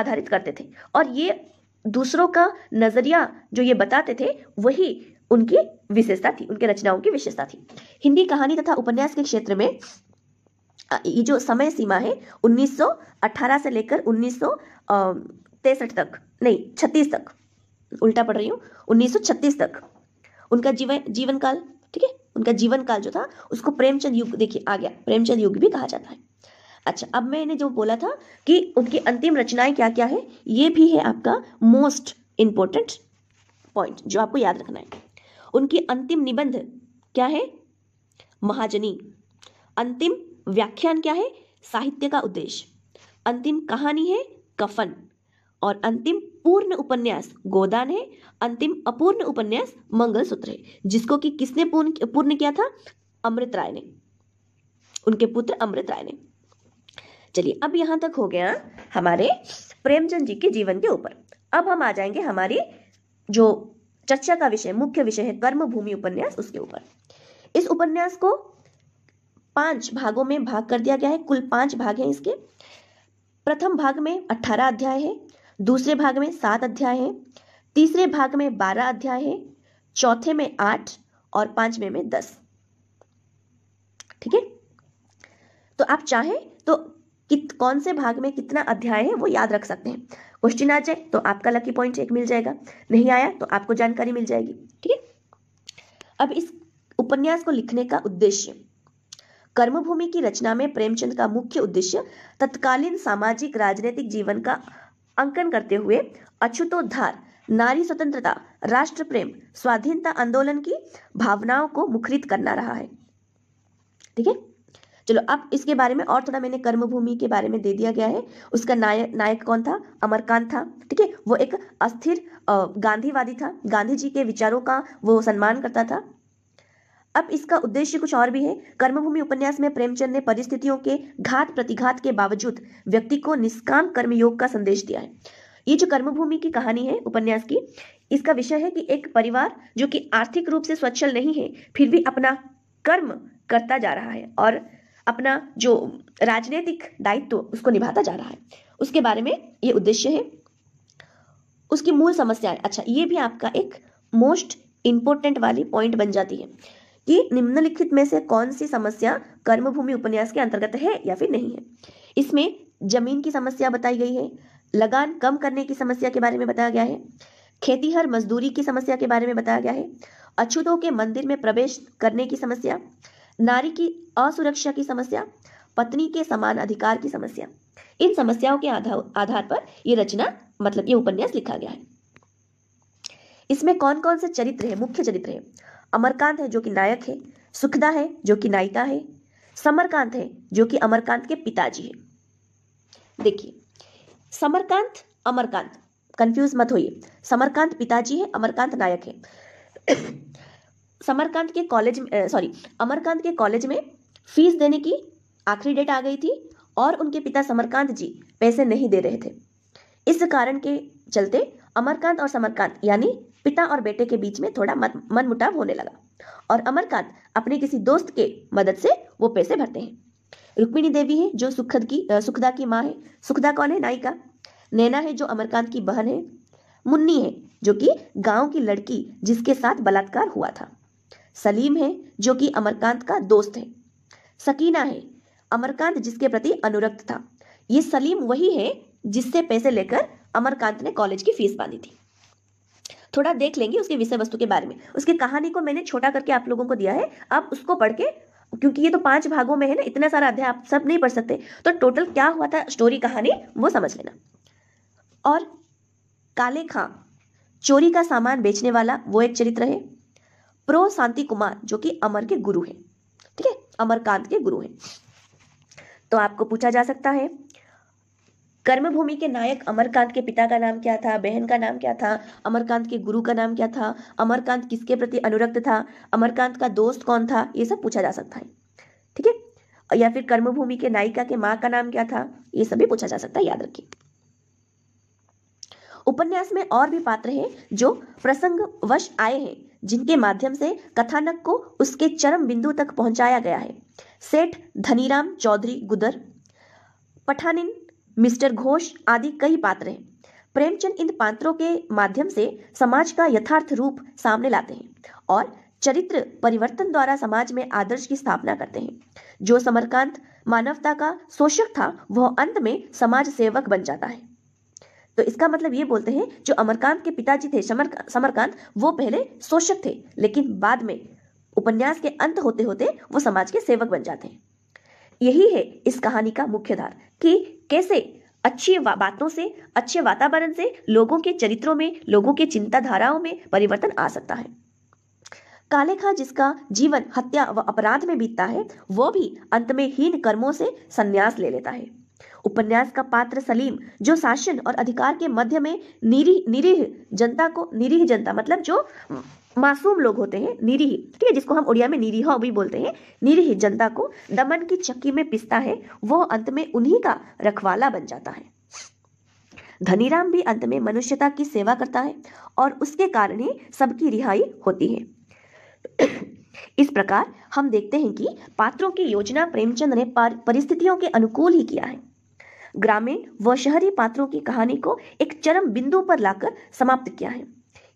आधारित करते थे और ये दूसरों का नजरिया जो ये बताते थे वही उनकी विशेषता थी उनके रचनाओं की विशेषता थी हिंदी कहानी तथा उपन्यास के क्षेत्र में ये जो समय सीमा है 1918 से लेकर उन्नीस तक नहीं छत्तीस तक उल्टा पढ़ रही हूँ 1936 तक उनका जीवन जीवन काल ठीक है उनका जीवन काल जो था उसको प्रेमचंद युग देखिए आ गया प्रेमचंद युग भी कहा जाता है अच्छा अब मैंने जो बोला था कि उनकी अंतिम रचनाएं क्या क्या है ये भी है आपका मोस्ट इंपॉर्टेंट पॉइंट जो आपको याद रखना है उनकी अंतिम निबंध क्या है महाजनी अंतिम व्याख्यान क्या है साहित्य का उद्देश्य अंतिम कहानी है कफन और अंतिम पूर्ण उपन्यास गोदान है अंतिम अपूर्ण उपन्यास मंगलसूत्र है जिसको कि किसने पूर्ण पूर्ण किया था अमृत राय ने उनके पुत्र अमृत राय ने चलिए अब यहां तक हो गया हमारे प्रेमचंद जी के जीवन के ऊपर अब हम आ जाएंगे हमारी जो चर्चा का विषय मुख्य विषय है कर्म भूमि उपन्यास उसके ऊपर इस उपन्यास को पांच भागों में भाग कर दिया गया है कुल पांच भाग हैं इसके प्रथम भाग में अठारह अध्याय है दूसरे भाग में सात अध्याय है तीसरे भाग में बारह अध्याय है चौथे में आठ और पांचवे में दस ठीक है तो आप चाहें तो कित कौन से भाग में कितना अध्याय है वो याद रख सकते हैं क्वेश्चन आ जाए तो आपका लकी पॉइंट एक मिल जाएगा नहीं आया तो आपको जानकारी मिल जाएगी ठीक है अब इस उपन्यास को लिखने का उद्देश्य कर्मभूमि की रचना में प्रेमचंद का मुख्य उद्देश्य तत्कालीन सामाजिक राजनीतिक जीवन का अंकन करते हुए अछूतोद्धार नारी स्वतंत्रता राष्ट्र प्रेम स्वाधीनता आंदोलन की भावनाओं को मुखरित करना रहा है ठीक है चलो अब इसके बारे में और थोड़ा मैंने कर्मभूमि के बारे में दे दिया गया है उसका नायक नायक कौन था अमरकांत था ठीक है वो एक अस्थिर गांधीवादी था गांधी जी के विचारों का वो सम्मान करता था अब इसका उद्देश्य कुछ और भी है कर्मभूमि उपन्यास में प्रेमचंद ने परिस्थितियों के घात प्रतिघात के बावजूद व्यक्ति को निष्काम कर्मयोग का संदेश दिया है ये जो कर्मभूमि की कहानी है उपन्यास की इसका विषय है कि एक परिवार जो कि आर्थिक रूप से स्वच्छल नहीं है फिर भी अपना कर्म करता जा रहा है और अपना जो राजनीतिक दायित्व तो उसको निभाता जा रहा है उसके बारे में ये उद्देश्य है उसकी मूल समस्या अच्छा ये भी आपका एक मोस्ट इंपोर्टेंट वाली पॉइंट बन जाती है कि निम्नलिखित में से कौन सी समस्या कर्मभूमि उपन्यास के अंतर्गत है या फिर नहीं है इसमें जमीन की समस्या बताई गई है लगान कम करने की समस्या के बारे में बताया गया है खेतीहर मजदूरी की समस्या के बारे में बताया गया है अछूतों के मंदिर में प्रवेश करने की समस्या नारी की असुरक्षा की समस्या पत्नी के समान अधिकार की समस्या इन समस्याओं के आधार आधार पर यह रचना मतलब ये उपन्यास लिखा गया है इसमें कौन कौन से चरित्र है मुख्य चरित्र है अमरकांत है जो कि नायक है सुखदा है जो कि नायिका है समरकांत है जो कि अमरकांत के पिताजी है देखिए समरकांत अमरकांत कंफ्यूज मत होइए समरकांत पिताजी है अमरकांत नायक है समरकांत के कॉलेज सॉरी अमरकांत के कॉलेज में फीस देने की आखिरी डेट आ गई थी और उनके पिता समरकांत जी पैसे नहीं दे रहे थे इस कारण के चलते अमरकांत और समरकांत यानी पिता और बेटे के बीच में थोड़ा मनमुटाव होने लगा और अमरकांत अपने किसी दोस्त के मदद से वो पैसे भरते हैं रुक्मिणी देवी है जो सुखद की सुखदा की माँ है सुखदा कौन है नायिका नैना है जो अमरकांत की बहन है मुन्नी है जो कि गांव की लड़की जिसके साथ बलात्कार हुआ था सलीम है जो कि अमरकांत का दोस्त है सकीना है अमरकांत जिसके प्रति अनुरक्त था ये सलीम वही है जिससे पैसे लेकर अमरकांत ने कॉलेज की फीस बांधी थी थोड़ा देख लेंगे उसके विषय वस्तु के बारे में उसकी कहानी को मैंने छोटा करके आप लोगों को दिया है आप उसको पढ़ के क्योंकि ये तो पांच भागों में है ना इतना सारा अध्याय आप सब नहीं पढ़ सकते तो टोटल क्या हुआ था स्टोरी कहानी वो समझ लेना और काले खां चोरी का सामान बेचने वाला वो एक चरित्र है प्रो शांति कुमार जो कि अमर के गुरु है ठीक है अमरकांत के गुरु हैं तो आपको पूछा जा सकता है कर्मभूमि के नायक अमरकांत के पिता का नाम क्या था बहन का नाम क्या था अमरकांत के गुरु का नाम क्या था अमरकांत किसके प्रति अनुरक्त था अमरकांत का दोस्त कौन था ये सब पूछा जा सकता है ठीक है या फिर कर्मभूमि के नायिका के माँ का नाम क्या था ये सभी पूछा जा सकता है याद रखिए उपन्यास में और भी पात्र हैं जो प्रसंग वश आए हैं जिनके माध्यम से कथानक को उसके चरम बिंदु तक पहुंचाया गया है सेठ धनीराम चौधरी गुदर पठानिन मिस्टर घोष आदि कई पात्र हैं प्रेमचंद इन पात्रों के माध्यम से समाज का यथार्थ रूप सामने लाते हैं और चरित्र परिवर्तन द्वारा समाज में आदर्श की स्थापना करते हैं जो समरकांत मानवता का शोषक था वह अंत में समाज सेवक बन जाता है तो इसका मतलब ये बोलते हैं जो अमरकांत के पिताजी थे समरकांत वो पहले शोषक थे लेकिन बाद में उपन्यास के अंत होते होते वो समाज के सेवक बन जाते हैं यही है इस कहानी का मुख्य धार कि कैसे अच्छी बातों से अच्छे वातावरण से लोगों के चरित्रों में लोगों के चिंताधाराओं में परिवर्तन आ सकता है काले खां जिसका जीवन हत्या व अपराध में बीतता है वो भी अंत में हीन कर्मों से संन्यास ले लेता है उपन्यास का पात्र सलीम जो शासन और अधिकार के मध्य में निरीह निरीह जनता को निरीह जनता मतलब जो मासूम लोग होते हैं निरीह ठीक है जिसको हम उड़िया में निरीह भी बोलते हैं निरीह जनता को दमन की चक्की में पिसता है वो अंत में उन्हीं का रखवाला बन जाता है धनीराम भी अंत में मनुष्यता की सेवा करता है और उसके कारण ही सबकी रिहाई होती है इस प्रकार हम देखते हैं कि पात्रों की योजना प्रेमचंद ने परिस्थितियों के अनुकूल ही किया है ग्रामीण व शहरी पात्रों की कहानी को एक चरम बिंदु पर लाकर समाप्त किया है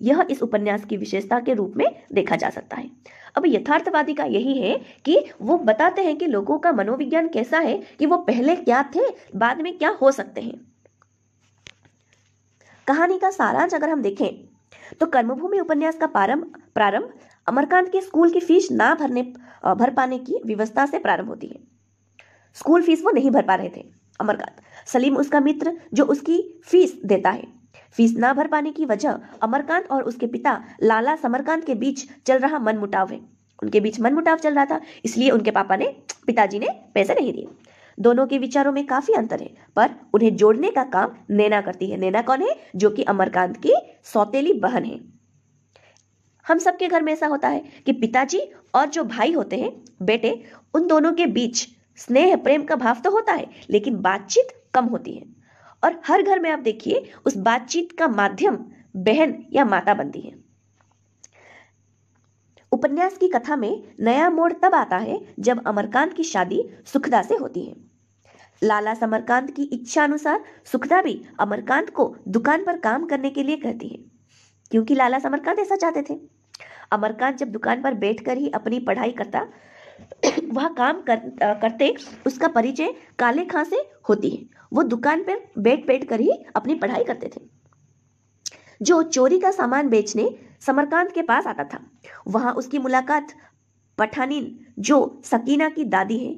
यह इस उपन्यास की विशेषता के रूप में देखा जा सकता है अब यथार्थवादी का यही है कि वो बताते हैं कि लोगों का मनोविज्ञान कैसा है कि वो पहले क्या थे बाद में क्या हो सकते हैं कहानी का सारांश अगर हम देखें तो कर्मभूमि उपन्यास का प्रारंभ प्रारंभ अमरकांत के स्कूल की फीस ना भरने भर पाने की व्यवस्था से प्रारंभ होती है स्कूल फीस वो नहीं भर पा रहे थे अमरकांत सलीम उसका मित्र जो उसकी फीस देता है फीस ना भर पाने की वजह अमरकांत और उसके पिता लाला समरकांत के बीच चल रहा मनमुटाव है उनके बीच मनमुटाव चल रहा था इसलिए उनके पापा ने पिताजी ने पैसे नहीं दिए दोनों के विचारों में काफी अंतर है पर उन्हें जोड़ने का काम नैना करती है नैना कौन है जो कि अमरकांत की सौतेली बहन है हम सबके घर में ऐसा होता है कि पिताजी और जो भाई होते हैं बेटे उन दोनों के बीच स्नेह प्रेम का भाव तो होता है लेकिन बातचीत कम होती है और हर घर में आप देखिए उस बातचीत का माध्यम बहन या माता बनती है उपन्यास की कथा में नया मोड़ तब आता है जब अमरकांत की शादी सुखदा से होती है लाला समरकांत की इच्छा अनुसार सुखदा भी अमरकांत को दुकान पर काम करने के लिए कहती है क्योंकि लाला समरकांत ऐसा चाहते थे अमरकांत जब दुकान पर बैठकर ही अपनी पढ़ाई करता वह काम कर, करते उसका परिचय काले खां से होती है वो दुकान पर बैठ बैठ कर ही अपनी पढ़ाई करते थे जो चोरी का सामान बेचने समरकांत के पास आता था वहां उसकी मुलाकात पठानीन जो सकीना की दादी है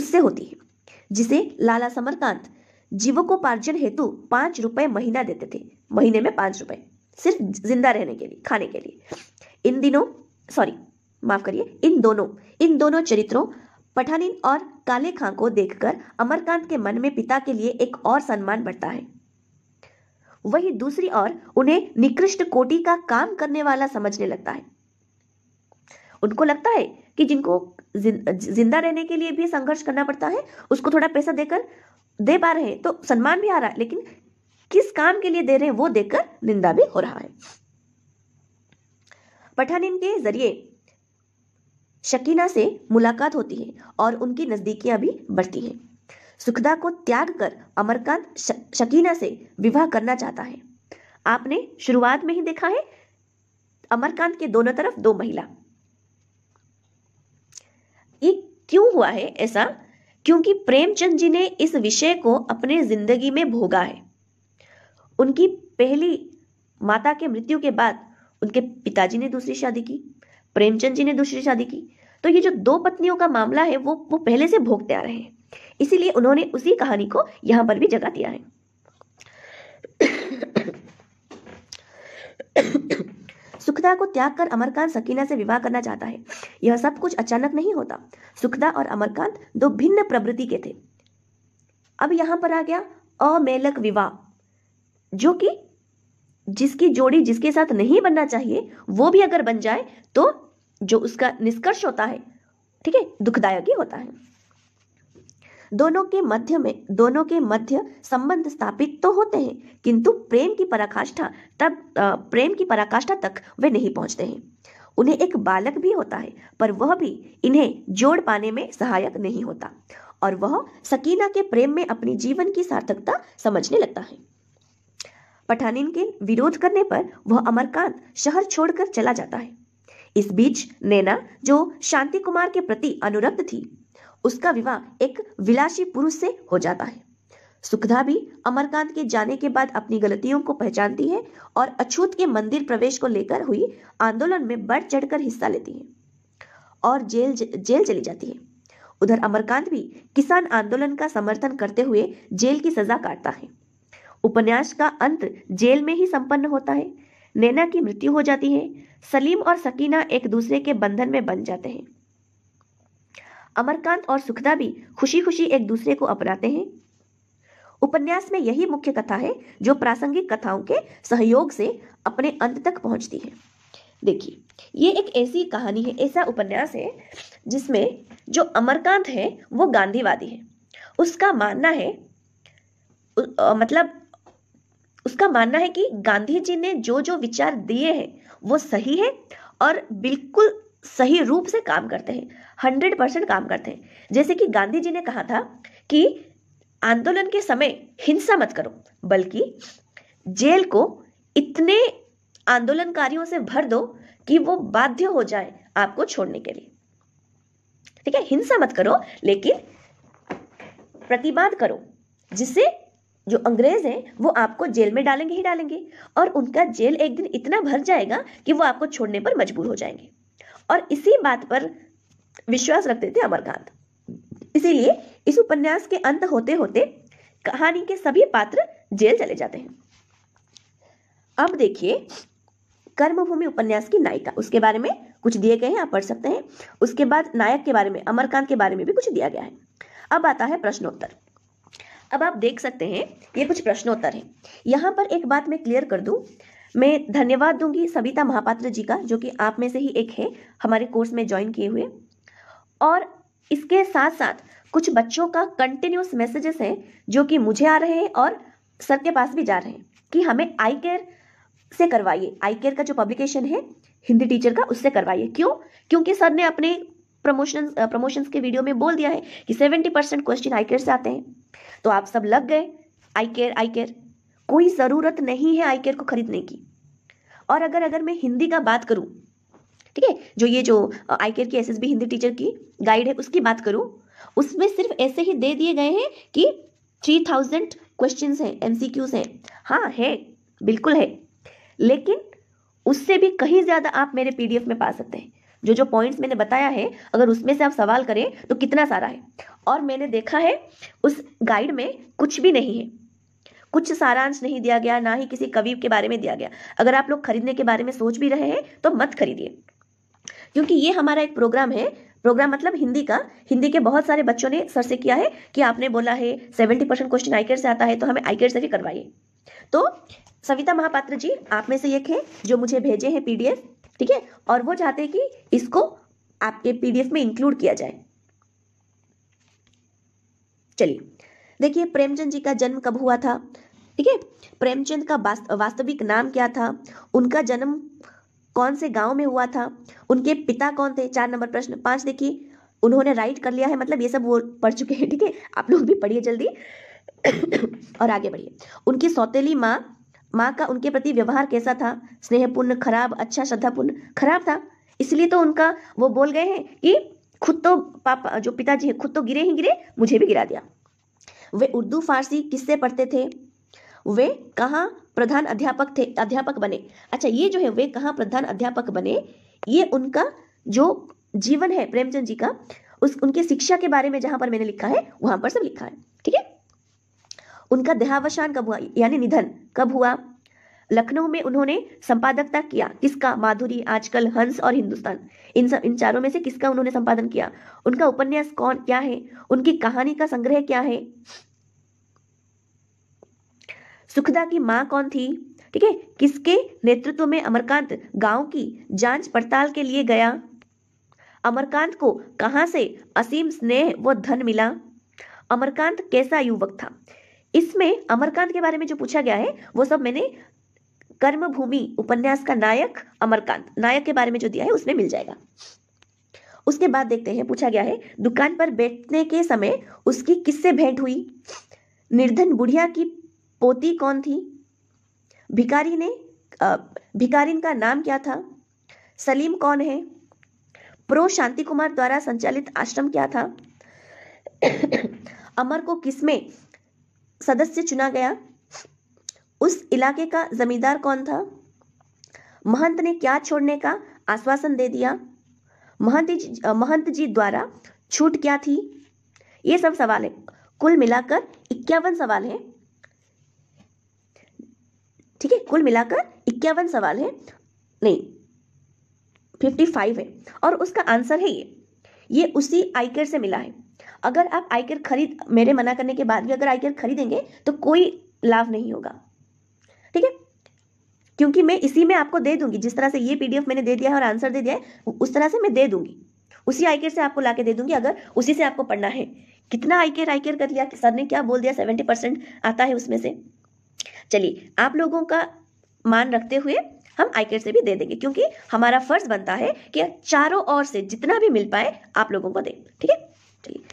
उससे होती है जिसे लाला समरकांत जीवकोपार्जन हेतु पांच रुपए महीना देते थे महीने में पांच रुपए सिर्फ जिंदा रहने के लिए खाने के लिए इन दिनों सॉरी माफ करिए इन दोनों इन दोनों चरित्रों पठानिन और काले खां को देखकर अमरकांत के मन में पिता के लिए एक और सम्मान बढ़ता है वही दूसरी ओर उन्हें निकृष्ट कोटि का काम करने वाला समझने लगता है उनको लगता है कि जिनको जिंदा रहने के लिए भी संघर्ष करना पड़ता है उसको थोड़ा पैसा देकर दे पा रहे हैं तो सम्मान भी आ रहा है लेकिन किस काम के लिए दे रहे हैं वो देखकर निंदा भी हो रहा है पठानिन के जरिए शकीना से मुलाकात होती है और उनकी नजदीकियां भी बढ़ती हैं सुखदा को त्याग कर अमरकांत शकीना से विवाह करना चाहता है आपने शुरुआत में ही देखा है अमरकांत के दोनों तरफ दो महिला ये क्यों हुआ है ऐसा क्योंकि प्रेमचंद जी ने इस विषय को अपने जिंदगी में भोगा है उनकी पहली माता के मृत्यु के बाद उनके पिताजी ने दूसरी शादी की प्रेमचंद जी ने दूसरी शादी की तो ये जो दो पत्नियों का मामला है वो वो पहले से भोगते आ रहे हैं इसीलिए उन्होंने उसी कहानी को यहाँ पर भी जगा दिया है सुखदा को त्याग कर अमरकांत सकीना से विवाह करना चाहता है यह सब कुछ अचानक नहीं होता सुखदा और अमरकांत दो भिन्न प्रवृत्ति के थे अब यहां पर आ गया अमेलक विवाह जो कि जिसकी जोड़ी जिसके साथ नहीं बनना चाहिए वो भी अगर बन जाए तो जो उसका निष्कर्ष होता है ठीक है दुखदायक ही होता है दोनों के मध्य में दोनों के मध्य संबंध स्थापित तो होते हैं किंतु प्रेम की पराकाष्ठा तब प्रेम की पराकाष्ठा तक वे नहीं पहुंचते हैं उन्हें एक बालक भी होता है पर वह भी इन्हें जोड़ पाने में सहायक नहीं होता और वह सकीना के प्रेम में अपनी जीवन की सार्थकता समझने लगता है पठानिन के विरोध करने पर वह अमरकांत शहर छोड़कर चला जाता है इस बीच नैना जो शांति कुमार के प्रति अनुरक्त थी उसका विवाह एक विलासी पुरुष से हो जाता है सुखदा भी अमरकांत के जाने के बाद अपनी गलतियों को पहचानती है और अछूत के मंदिर प्रवेश को लेकर हुई आंदोलन में बढ़ चढ़कर हिस्सा लेती है और जेल जेल चली जाती है उधर अमरकांत भी किसान आंदोलन का समर्थन करते हुए जेल की सजा काटता है उपन्यास का अंत जेल में ही संपन्न होता है नैना की मृत्यु हो जाती है सलीम और सकीना एक दूसरे के बंधन में बन जाते हैं अमरकांत और सुखदा भी खुशी खुशी एक दूसरे को अपनाते हैं उपन्यास में यही मुख्य कथा है जो प्रासंगिक कथाओं के सहयोग से अपने अंत तक पहुंचती है देखिए ये एक ऐसी कहानी है ऐसा उपन्यास है जिसमें जो अमरकांत है वो गांधीवादी है उसका मानना है मतलब उसका मानना है कि गांधी जी ने जो जो विचार दिए हैं वो सही है और बिल्कुल सही रूप से काम करते हैं हंड्रेड परसेंट काम करते हैं जैसे कि गांधी जी ने कहा था कि आंदोलन के समय हिंसा मत करो बल्कि जेल को इतने आंदोलनकारियों से भर दो कि वो बाध्य हो जाए आपको छोड़ने के लिए ठीक है हिंसा मत करो लेकिन प्रतिवाद करो जिससे जो अंग्रेज हैं वो आपको जेल में डालेंगे ही डालेंगे और उनका जेल एक दिन इतना भर जाएगा कि वो आपको छोड़ने पर मजबूर हो जाएंगे और इसी बात पर विश्वास रखते थे अमरकांत इसीलिए इस उपन्यास के अंत होते होते कहानी के सभी पात्र जेल चले जाते हैं अब देखिए कर्मभूमि उपन्यास की नायिका उसके बारे में कुछ दिए गए हैं आप पढ़ सकते हैं उसके बाद नायक के बारे में अमरकांत के बारे में भी कुछ दिया गया है अब आता है प्रश्नोत्तर अब आप देख सकते हैं ये कुछ प्रश्नोत्तर है यहाँ पर एक बात मैं क्लियर कर दू मैं धन्यवाद दूंगी सविता महापात्र जी का जो कि आप में से ही एक है हमारे कोर्स में ज्वाइन किए हुए और इसके साथ साथ कुछ बच्चों का कंटिन्यूस मैसेजेस हैं जो कि मुझे आ रहे हैं और सर के पास भी जा रहे हैं कि हमें आई केयर से करवाइए आई केयर का जो पब्लिकेशन है हिंदी टीचर का उससे करवाइए क्यों क्योंकि सर ने अपने प्रमोशन प्रमोशंस के वीडियो में बोल दिया है कि seventy percent question I care से आते हैं तो आप सब लग गए आई केयर आई केयर कोई ज़रूरत नहीं है आई केयर को खरीदने की और अगर अगर मैं हिंदी का बात करूँ ठीक है जो ये जो आई केयर की एस हिंदी टीचर की गाइड है उसकी बात करूँ उसमें सिर्फ ऐसे ही दे दिए गए हैं कि थ्री थाउजेंड क्वेश्चन हैं एम सी क्यूज हैं हाँ है बिल्कुल है लेकिन उससे भी कहीं ज़्यादा आप मेरे पीडीएफ में पा सकते हैं जो जो पॉइंट्स मैंने बताया है अगर उसमें से आप सवाल करें तो कितना सारा है और मैंने देखा है उस गाइड में कुछ भी नहीं है कुछ सारांश नहीं दिया गया ना ही किसी कवि के बारे में दिया गया अगर आप लोग खरीदने के बारे में सोच भी रहे हैं तो मत खरीदिए क्योंकि ये हमारा एक प्रोग्राम है प्रोग्राम मतलब हिंदी का हिंदी के बहुत सारे बच्चों ने सर से किया है कि आपने बोला है सेवेंटी परसेंट क्वेश्चन आईकेट से आता है तो हमें आईकेट से भी करवाइए तो सविता महापात्र जी आप में से एक है जो मुझे भेजे हैं पीडीएफ ठीक है और वो चाहते हैं कि इसको आपके पीडीएफ में इंक्लूड किया जाए चलिए देखिए प्रेमचंद जी का जन्म कब हुआ था ठीक है प्रेमचंद का वास्तविक नाम क्या था उनका जन्म कौन से गांव में हुआ था उनके पिता कौन थे चार नंबर प्रश्न पांच देखिए उन्होंने राइट कर लिया है मतलब ये सब वो पढ़ चुके हैं ठीक है आप लोग भी पढ़िए जल्दी और आगे बढ़िए उनकी सौतेली माँ माँ का उनके प्रति व्यवहार कैसा था स्नेहपूर्ण खराब अच्छा श्रद्धापूर्ण खराब था इसलिए तो उनका वो बोल गए हैं कि खुद तो पापा जो पिताजी है खुद तो गिरे ही गिरे मुझे भी गिरा दिया वे उर्दू फारसी किससे पढ़ते थे वे कहाँ प्रधान अध्यापक थे अध्यापक बने अच्छा ये जो है वे कहाँ प्रधान अध्यापक बने ये उनका जो जीवन है प्रेमचंद जी का उस उनके शिक्षा के बारे में जहां पर मैंने लिखा है वहां पर सब लिखा है ठीक है उनका देहावसान कब हुआ यानी निधन कब हुआ लखनऊ में उन्होंने संपादकता किया किसका माधुरी आजकल हंस और हिंदुस्तान इन सब इन चारों में से किसका उन्होंने संपादन किया उनका उपन्यास कौन क्या है उनकी कहानी का संग्रह क्या है सुखदा की माँ कौन थी ठीक है किसके नेतृत्व में अमरकांत गांव की जांच पड़ताल के लिए गया अमरकांत को कहा से असीम स्नेह व धन मिला अमरकांत कैसा युवक था इसमें अमरकांत के बारे में जो पूछा गया है वो सब मैंने कर्म भूमि उपन्यास का नायक अमरकांत नायक के बारे में जो दिया है उसमें मिल जाएगा उसके बाद देखते हैं पूछा गया है दुकान पर बैठने के समय उसकी किससे भेंट हुई निर्धन बुढ़िया की पोती कौन थी भिकारी ने भिकारीन का नाम क्या था सलीम कौन है प्रो शांति कुमार द्वारा संचालित आश्रम क्या था अमर को किसमें सदस्य चुना गया उस इलाके का जमींदार कौन था महंत ने क्या छोड़ने का आश्वासन दे दिया महंत जी महंत जी द्वारा छूट क्या थी ये सब सवाल है कुल मिलाकर इक्यावन सवाल है ठीक है कुल मिलाकर इक्यावन सवाल है नहीं फिफ्टी फाइव है और उसका आंसर है ये ये उसी आईकर से मिला है अगर आप आई केयर खरीद मेरे मना करने के बाद भी अगर आई केयर खरीदेंगे तो कोई लाभ नहीं होगा ठीक है क्योंकि मैं इसी में आपको दे दूंगी जिस तरह से ये पीडीएफ मैंने दे दिया है और आंसर दे दिया है उस तरह से मैं दे दूंगी उसी आई केयर से आपको ला दे दूंगी अगर उसी से आपको पढ़ना है कितना आई केयर आई केयर कर लिया सर ने क्या बोल दिया सेवेंटी परसेंट आता है उसमें से चलिए आप लोगों का मान रखते हुए हम आई केयर से भी दे देंगे क्योंकि हमारा फर्ज बनता है कि चारों ओर से जितना भी मिल पाए आप लोगों को दें ठीक है चलिए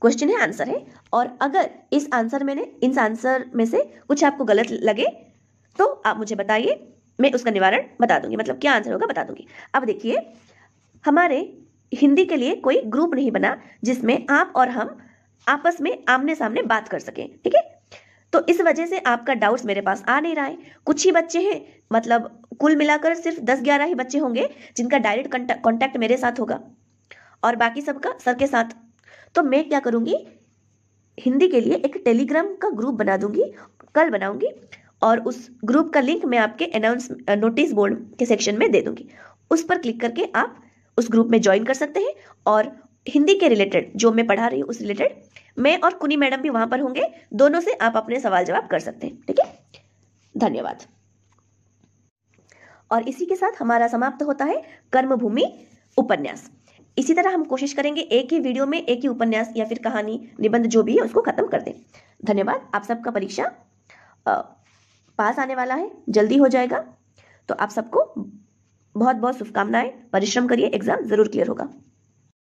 क्वेश्चन है आंसर है और अगर इस आंसर में इस आंसर में से कुछ आपको गलत लगे तो आप मुझे बताइए मैं उसका निवारण बता दूंगी मतलब क्या आंसर होगा बता दूंगी अब देखिए हमारे हिंदी के लिए कोई ग्रुप नहीं बना जिसमें आप और हम आपस में आमने सामने बात कर सकें ठीक है तो इस वजह से आपका डाउट्स मेरे पास आ नहीं रहा है कुछ ही बच्चे हैं मतलब कुल मिलाकर सिर्फ दस ग्यारह ही बच्चे होंगे जिनका डायरेक्ट कॉन्टैक्ट मेरे साथ होगा और बाकी सबका सर के साथ तो मैं क्या करूँगी हिंदी के लिए एक टेलीग्राम का ग्रुप बना दूंगी कल बनाऊंगी और उस ग्रुप का लिंक मैं आपके अनाउंस नोटिस बोर्ड के सेक्शन में दे दूंगी उस पर क्लिक करके आप उस ग्रुप में ज्वाइन कर सकते हैं और हिंदी के रिलेटेड जो मैं पढ़ा रही हूँ उस रिलेटेड मैं और कुनी मैडम भी वहाँ पर होंगे दोनों से आप अपने सवाल जवाब कर सकते हैं ठीक है धन्यवाद और इसी के साथ हमारा समाप्त होता है कर्मभूमि उपन्यास इसी तरह हम कोशिश करेंगे एक ही वीडियो में एक ही उपन्यास या फिर कहानी निबंध जो भी है उसको खत्म कर दें धन्यवाद आप सबका परीक्षा पास आने वाला है जल्दी हो जाएगा तो आप सबको बहुत बहुत शुभकामनाएं परिश्रम करिए एग्जाम जरूर क्लियर होगा